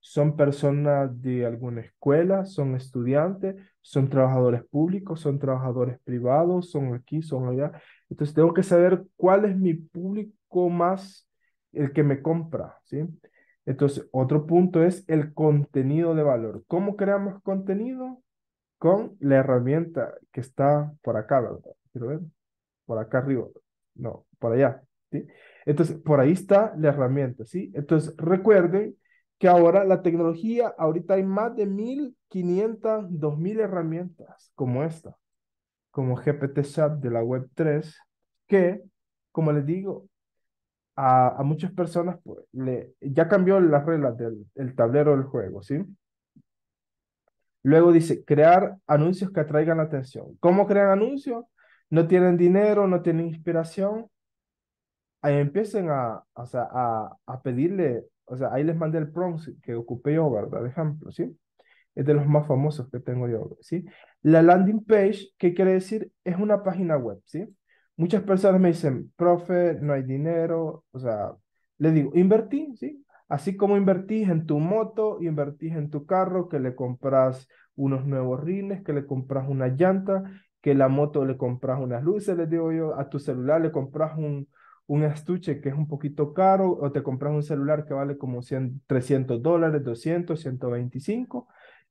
son personas de alguna escuela, son estudiantes, son trabajadores públicos, son trabajadores privados, son aquí, son allá. Entonces tengo que saber cuál es mi público más el que me compra, ¿sí? Entonces, otro punto es el contenido de valor. ¿Cómo creamos contenido? Con la herramienta que está por acá, ¿verdad? Por acá arriba. No, por allá. ¿sí? Entonces, por ahí está la herramienta, ¿sí? Entonces, recuerden que ahora la tecnología, ahorita hay más de 1.500, 2.000 herramientas como esta, como GPT Chat de la Web3, que, como les digo, a, muchas personas pues, le, ya cambió las reglas del tablero del juego, ¿sí? Luego dice, crear anuncios que atraigan la atención. ¿Cómo crean anuncios? No tienen dinero, no tienen inspiración. Ahí empiecen a, a, a pedirle o sea, ahí les mandé el prompt que ocupé yo, ¿verdad? De ejemplo, ¿sí? Es de los más famosos que tengo yo, ¿sí? La landing page, ¿qué quiere decir? Es una página web, ¿sí? Muchas personas me dicen, profe, no hay dinero, o sea, le digo, invertí, ¿sí? Así como invertís en tu moto, invertís en tu carro, que le compras unos nuevos rines, que le compras una llanta, que la moto le compras unas luces, les digo yo, a tu celular le compras un, un estuche que es un poquito caro o te compras un celular que vale como 100, 300 dólares, 200, 125.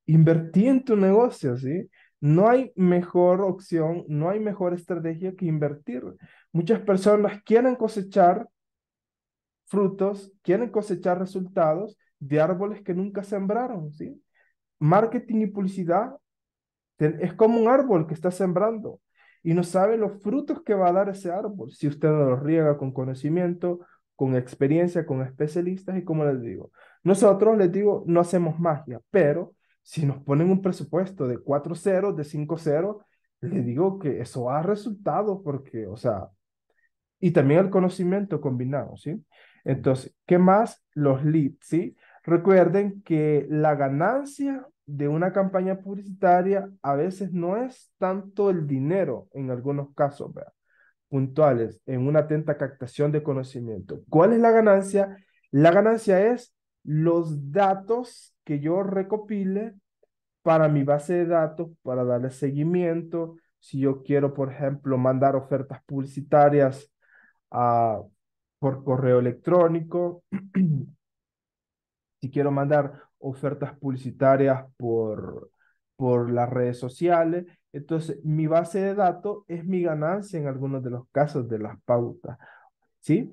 Invertir en tu negocio, ¿sí? No hay mejor opción, no hay mejor estrategia que invertir. Muchas personas quieren cosechar frutos, quieren cosechar resultados de árboles que nunca sembraron, ¿sí? Marketing y publicidad es como un árbol que está sembrando y no sabe los frutos que va a dar ese árbol si usted no los riega con conocimiento, con experiencia, con especialistas y como les digo. Nosotros les digo, no hacemos magia, pero si nos ponen un presupuesto de 4 0 de 5 0 les digo que eso ha resultado porque, o sea, y también el conocimiento combinado, ¿sí? Entonces, ¿qué más? Los leads, ¿sí? Recuerden que la ganancia de una campaña publicitaria a veces no es tanto el dinero, en algunos casos puntuales, en una atenta captación de conocimiento. ¿Cuál es la ganancia? La ganancia es los datos que yo recopile para mi base de datos, para darle seguimiento. Si yo quiero, por ejemplo, mandar ofertas publicitarias ah, por correo electrónico, si quiero mandar ofertas publicitarias por, por las redes sociales, entonces mi base de datos es mi ganancia en algunos de los casos de las pautas. ¿Sí?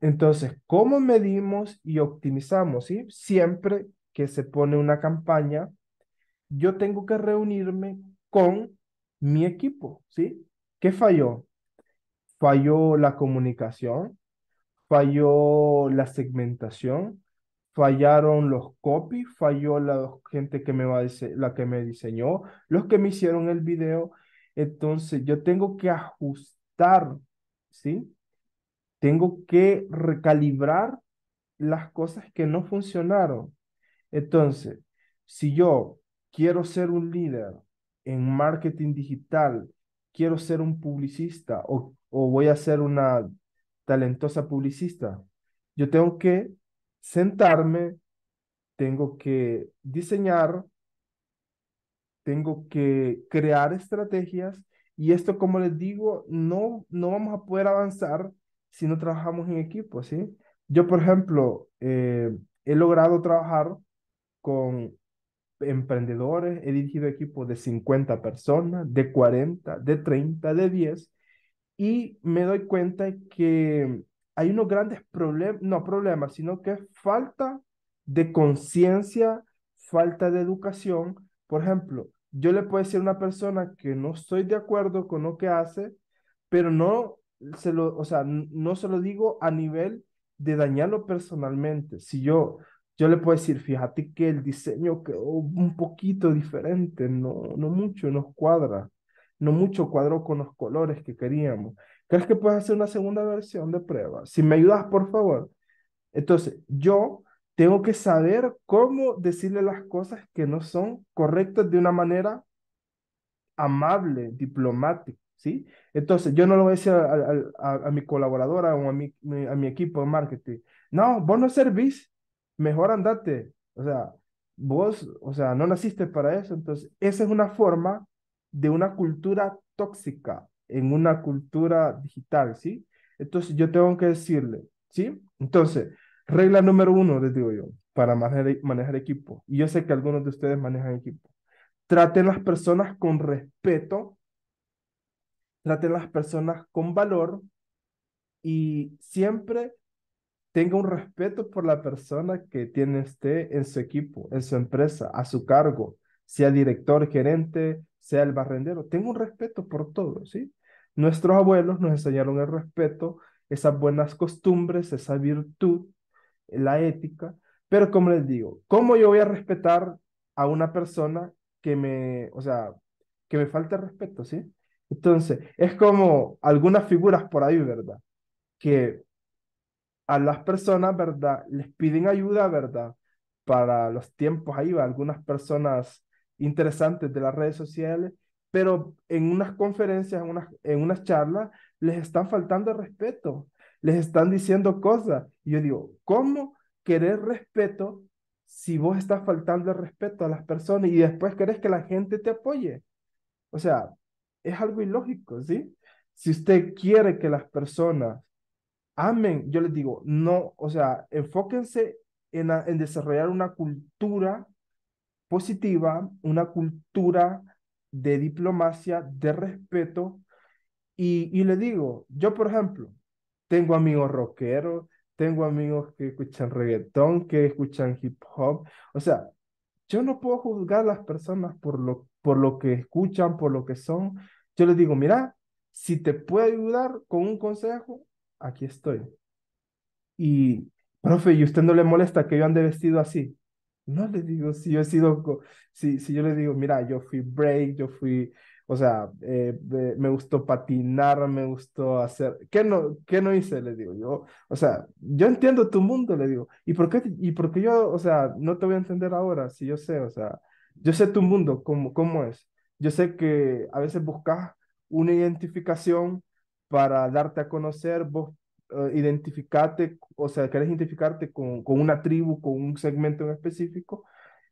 Entonces, ¿cómo medimos y optimizamos? ¿sí? Siempre que se pone una campaña, yo tengo que reunirme con mi equipo, ¿sí? ¿Qué falló? Falló la comunicación, falló la segmentación, fallaron los copies, falló la gente que me va a la que me diseñó, los que me hicieron el video. Entonces, yo tengo que ajustar, ¿sí? Tengo que recalibrar las cosas que no funcionaron. Entonces, si yo quiero ser un líder en marketing digital, quiero ser un publicista o voy a ser una talentosa publicista, yo tengo que sentarme, tengo que diseñar, tengo que crear estrategias y esto, como les digo, no, no vamos a poder avanzar si no trabajamos en equipo, ¿sí? Yo, por ejemplo, eh, he logrado trabajar con emprendedores, he dirigido equipos de 50 personas, de 40, de 30, de 10, y me doy cuenta que hay unos grandes problemas, no problemas, sino que es falta de conciencia, falta de educación. Por ejemplo, yo le puedo decir a una persona que no estoy de acuerdo con lo que hace, pero no se lo, o sea, no se lo digo a nivel de dañarlo personalmente. Si yo, yo le puedo decir, fíjate que el diseño quedó un poquito diferente, no, no mucho, nos cuadra, no mucho cuadró con los colores que queríamos. ¿Crees que puedes hacer una segunda versión de prueba? Si me ayudas, por favor. Entonces, yo tengo que saber cómo decirle las cosas que no son correctas de una manera amable, diplomática, ¿sí? Entonces, yo no lo voy a decir a, mi colaboradora o a mi, a mi equipo de marketing, no, vos no servís, mejor andate, o sea, vos, o sea, no naciste para eso, entonces, esa es una forma de una cultura tóxica, en una cultura digital, ¿sí? Entonces yo tengo que decirle, ¿sí? Entonces, regla número uno, les digo yo, para manejar, manejar equipo, y yo sé que algunos de ustedes manejan equipo, traten las personas con respeto, traten las personas con valor y siempre tenga un respeto por la persona que tiene usted en su equipo, en su empresa, a su cargo, sea director, gerente, sea el barrendero, tenga un respeto por todo, ¿sí? Nuestros abuelos nos enseñaron el respeto, esas buenas costumbres, esa virtud, la ética, pero como les digo, ¿cómo yo voy a respetar a una persona que me, o sea, que me falta respeto, ¿sí? Entonces, es como algunas figuras por ahí, ¿verdad? Que a las personas, ¿verdad? Les piden ayuda, ¿verdad? Para los tiempos ahí, va algunas personas interesantes de las redes sociales pero en unas conferencias, en unas, en unas charlas, les están faltando respeto, les están diciendo cosas. Y yo digo, ¿cómo querer respeto si vos estás faltando respeto a las personas y después querés que la gente te apoye? O sea, es algo ilógico, ¿sí? Si usted quiere que las personas amen, yo les digo, no, o sea, enfóquense en, en desarrollar una cultura positiva, una cultura de diplomacia, de respeto. Y, le digo, yo por ejemplo, tengo amigos rockeros, tengo amigos que escuchan reggaetón, que escuchan hip hop. O sea, yo no puedo juzgar a las personas por lo, por lo que escuchan, por lo que son. Yo les digo, mira, si te puedo ayudar con un consejo, aquí estoy. Y, profe, ¿y usted no le molesta que yo ande vestido así? No le digo, si yo he sido, si, si yo le digo, mira, yo fui break, yo fui, o sea, eh, me gustó patinar, me gustó hacer, ¿qué no, qué no hice? Le digo yo, o sea, yo entiendo tu mundo, le digo, ¿y por qué, y por yo, o sea, no te voy a entender ahora si yo sé, o sea, yo sé tu mundo, cómo, cómo es. Yo sé que a veces buscas una identificación para darte a conocer, vos eh, identificarte, o sea, querés identificarte con, una tribu, con un segmento en específico,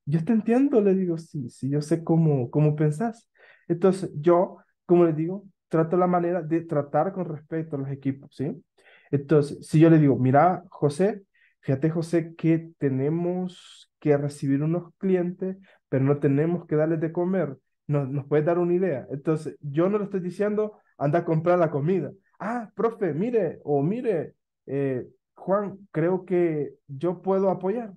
yo te entiendo, le digo, sí, sí, yo sé cómo, cómo pensás. Entonces, yo, como le digo, trato la manera de tratar con respecto a los equipos, ¿sí? Entonces, si yo le digo, mira, José, fíjate, José, que tenemos que recibir unos clientes, pero no tenemos que darles de comer, nos, nos puedes dar una idea. Entonces, yo no le estoy diciendo, anda a comprar la comida ah, profe, mire, o mire, eh, Juan, creo que yo puedo apoyar.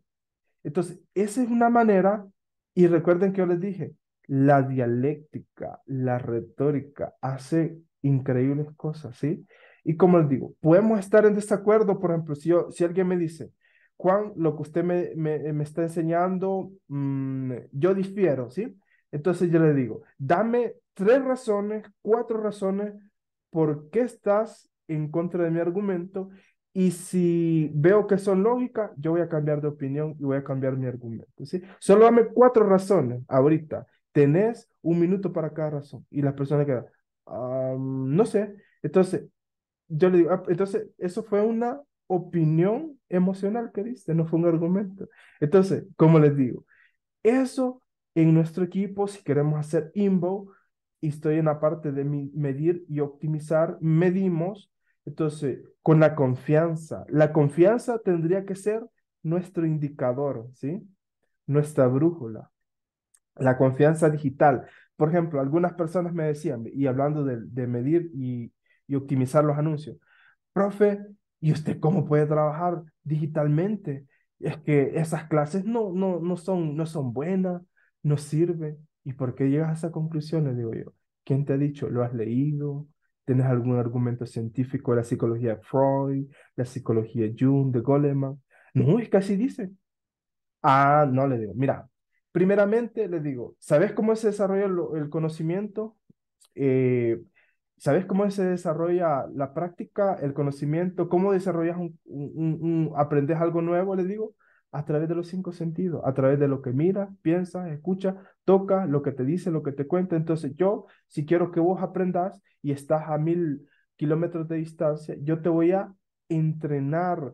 Entonces, esa es una manera, y recuerden que yo les dije, la dialéctica, la retórica hace increíbles cosas, ¿sí? Y como les digo, podemos estar en desacuerdo, por ejemplo, si, yo, si alguien me dice, Juan, lo que usted me, me, está enseñando, mm, yo difiero, ¿sí? Entonces yo le digo, dame tres razones, cuatro razones por qué estás en contra de mi argumento y si veo que son lógicas, yo voy a cambiar de opinión y voy a cambiar mi argumento. ¿sí? Solo dame cuatro razones ahorita. Tenés un minuto para cada razón. Y la persona que no sé. Entonces, yo le digo, ah, entonces, eso fue una opinión emocional que diste, no fue un argumento. Entonces, como les digo, eso en nuestro equipo, si queremos hacer inbound, y estoy en la parte de medir y optimizar, medimos, entonces, con la confianza. La confianza tendría que ser nuestro indicador, ¿sí? Nuestra brújula. La confianza digital. Por ejemplo, algunas personas me decían, y hablando de, medir y, optimizar los anuncios, profe, ¿y usted cómo puede trabajar digitalmente? Es que esas clases no, no, no, son, no son buenas, no sirven. ¿Y por qué llegas a esa conclusión? Le digo yo. ¿Quién te ha dicho? ¿Lo has leído? ¿Tienes algún argumento científico de la psicología de Freud, la psicología de Jung, de Goleman? No, es que así dice. Ah, no, le digo, mira, primeramente le digo, ¿sabes cómo se desarrolla el, conocimiento? Eh, ¿Sabes cómo se desarrolla la práctica, el conocimiento? ¿Cómo desarrollas un aprendes algo nuevo? Le digo, a través de los cinco sentidos, a través de lo que mira, piensa, escucha, toca, lo que te dice, lo que te cuenta. Entonces yo, si quiero que vos aprendas y estás a mil kilómetros de distancia, yo te voy a entrenar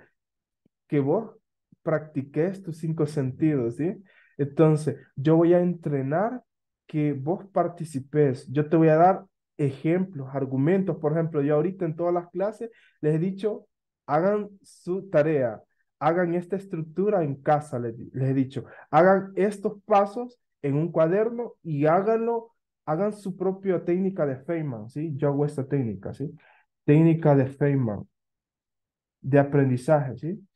que vos practiques tus cinco sentidos, ¿sí? Entonces, yo voy a entrenar que vos participes, yo te voy a dar ejemplos, argumentos, por ejemplo, yo ahorita en todas las clases les he dicho, hagan su tarea, hagan esta estructura en casa, les, he dicho, hagan estos pasos en un cuaderno y háganlo, hagan su propia técnica de Feynman, ¿sí? Yo hago esta técnica, ¿sí? Técnica de Feynman, de aprendizaje, ¿sí?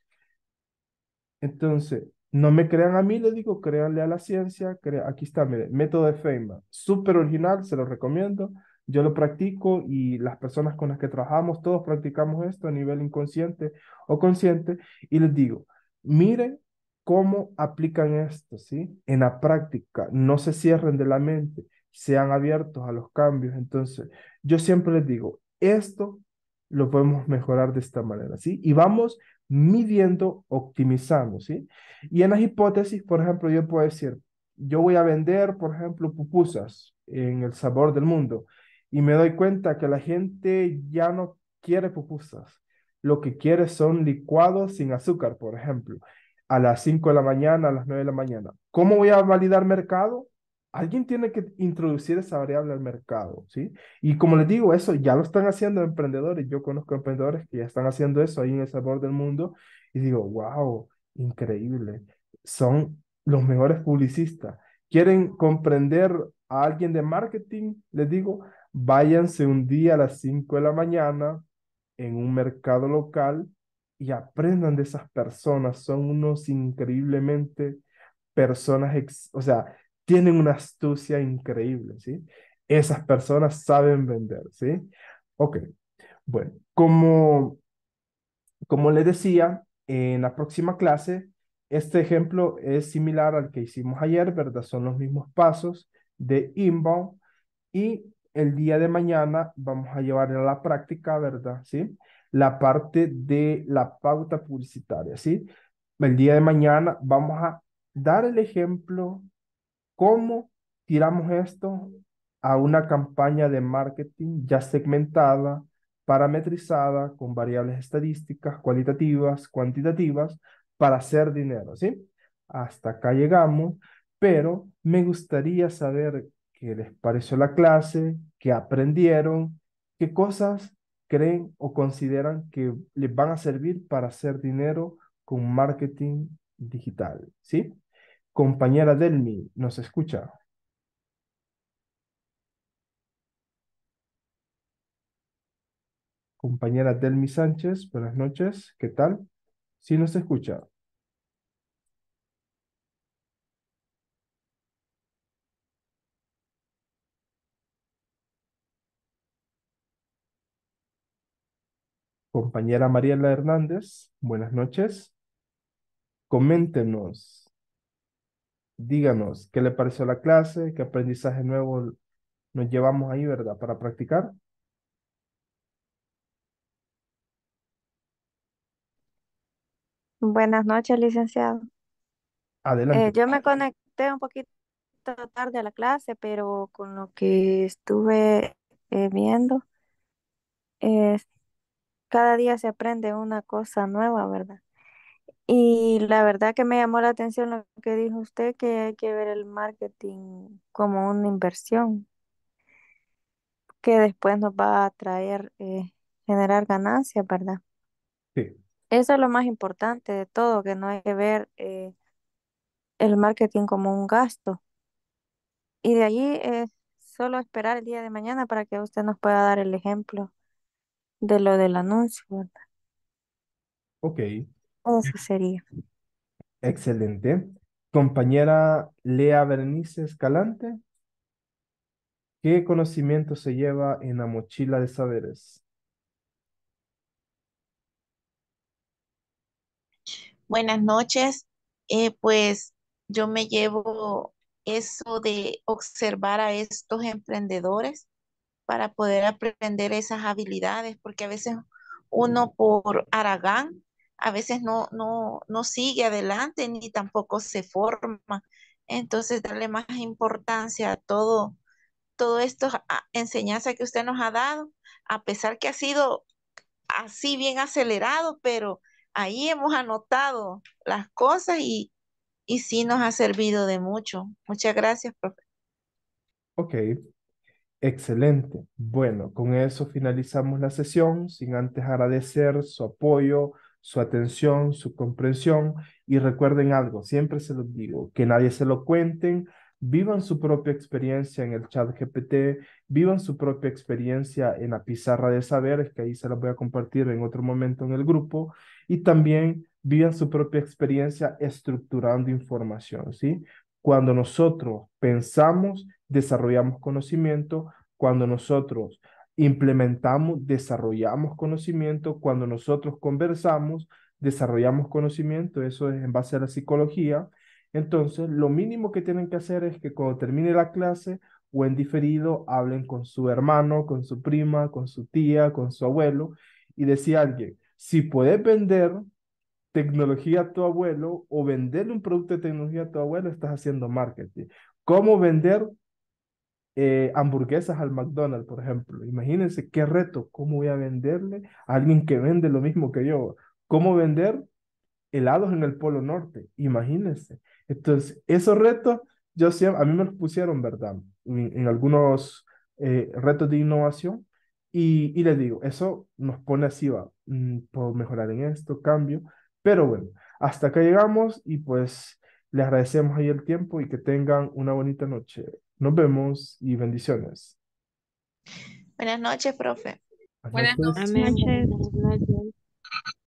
Entonces, no me crean a mí, les digo, créanle a la ciencia, crea, aquí está, mire, método de Feynman, súper original, se lo recomiendo, yo lo practico y las personas con las que trabajamos, todos practicamos esto a nivel inconsciente o consciente y les digo, miren cómo aplican esto, ¿sí? En la práctica, no se cierren de la mente, sean abiertos a los cambios. Entonces, yo siempre les digo, esto lo podemos mejorar de esta manera, ¿sí? Y vamos midiendo, optimizando, ¿sí? Y en las hipótesis, por ejemplo, yo puedo decir, yo voy a vender, por ejemplo, pupusas en el sabor del mundo y me doy cuenta que la gente ya no quiere pupusas. Lo que quiere son licuados sin azúcar, por ejemplo, a las 5 de la mañana, a las 9 de la mañana. ¿Cómo voy a validar mercado? Alguien tiene que introducir esa variable al mercado, ¿sí? Y como les digo, eso ya lo están haciendo emprendedores. Yo conozco emprendedores que ya están haciendo eso ahí en el sabor del mundo y digo, wow, increíble. Son los mejores publicistas. Quieren comprender a alguien de marketing, les digo, Váyanse un día a las 5 de la mañana en un mercado local y aprendan de esas personas. Son unos increíblemente personas, o sea, tienen una astucia increíble, ¿sí? Esas personas saben vender, ¿sí? Ok, bueno, como, como le decía, en la próxima clase, este ejemplo es similar al que hicimos ayer, ¿verdad? Son los mismos pasos de inbound y el día de mañana vamos a llevar a la práctica, ¿verdad? ¿Sí? La parte de la pauta publicitaria, ¿sí? El día de mañana vamos a dar el ejemplo cómo tiramos esto a una campaña de marketing ya segmentada, parametrizada, con variables estadísticas, cualitativas, cuantitativas, para hacer dinero, ¿sí? Hasta acá llegamos, pero me gustaría saber qué les pareció la clase, qué aprendieron, qué cosas creen o consideran que les van a servir para hacer dinero con marketing digital, ¿sí? Compañera Delmi, ¿nos escucha? Compañera Delmi Sánchez, buenas noches, ¿qué tal? ¿Sí nos escucha? compañera Mariela Hernández, buenas noches. Coméntenos, díganos qué le pareció la clase, qué aprendizaje nuevo nos llevamos ahí, ¿verdad? Para practicar. Buenas noches, licenciado. Eh, Adelante. yo me conecté un poquito tarde a la clase, pero con lo que estuve eh, viendo, este, cada día se aprende una cosa nueva, ¿verdad? Y la verdad que me llamó la atención lo que dijo usted, que hay que ver el marketing como una inversión, que después nos va a traer, eh, generar ganancias, ¿verdad? Sí. Eso es lo más importante de todo, que no hay que ver eh, el marketing como un gasto. Y de allí es eh, solo esperar el día de mañana para que usted nos pueda dar el ejemplo de lo del anuncio, ¿verdad? Ok, Eso sería. excelente. Compañera Lea Bernice Escalante, ¿qué conocimiento se lleva en la mochila de saberes? Buenas noches. Eh, pues yo me llevo eso de observar a estos emprendedores para poder aprender esas habilidades, porque a veces uno por Aragán, a veces no, no, no sigue adelante ni tampoco se forma. Entonces, darle más importancia a todo, todo esto, a enseñanza que usted nos ha dado, a pesar que ha sido así bien acelerado, pero ahí hemos anotado las cosas y, y sí nos ha servido de mucho. Muchas gracias, profesor Ok, Excelente. Bueno, con eso finalizamos la sesión, sin antes agradecer su apoyo, su atención, su comprensión y recuerden algo, siempre se los digo, que nadie se lo cuenten, vivan su propia experiencia en el chat GPT, vivan su propia experiencia en la pizarra de saberes, que ahí se las voy a compartir en otro momento en el grupo, y también vivan su propia experiencia estructurando información, ¿sí? Cuando nosotros pensamos, desarrollamos conocimiento, cuando nosotros implementamos, desarrollamos conocimiento, cuando nosotros conversamos, desarrollamos conocimiento, eso es en base a la psicología. Entonces, lo mínimo que tienen que hacer es que cuando termine la clase o en diferido, hablen con su hermano, con su prima, con su tía, con su abuelo y decía alguien, si puedes vender tecnología a tu abuelo o venderle un producto de tecnología a tu abuelo, estás haciendo marketing. ¿Cómo vender eh, hamburguesas al McDonald's, por ejemplo. Imagínense qué reto, cómo voy a venderle a alguien que vende lo mismo que yo. Cómo vender helados en el Polo Norte, imagínense. Entonces, esos retos, yo siempre, a mí me los pusieron, ¿verdad? En, algunos eh, retos de innovación. Y, y, les digo, eso nos pone así, va, mm, puedo mejorar en esto, cambio. Pero bueno, hasta acá llegamos y pues les agradecemos ahí el tiempo y que tengan una bonita noche. Nos vemos y bendiciones. Buenas noches, profe. Buenas noches.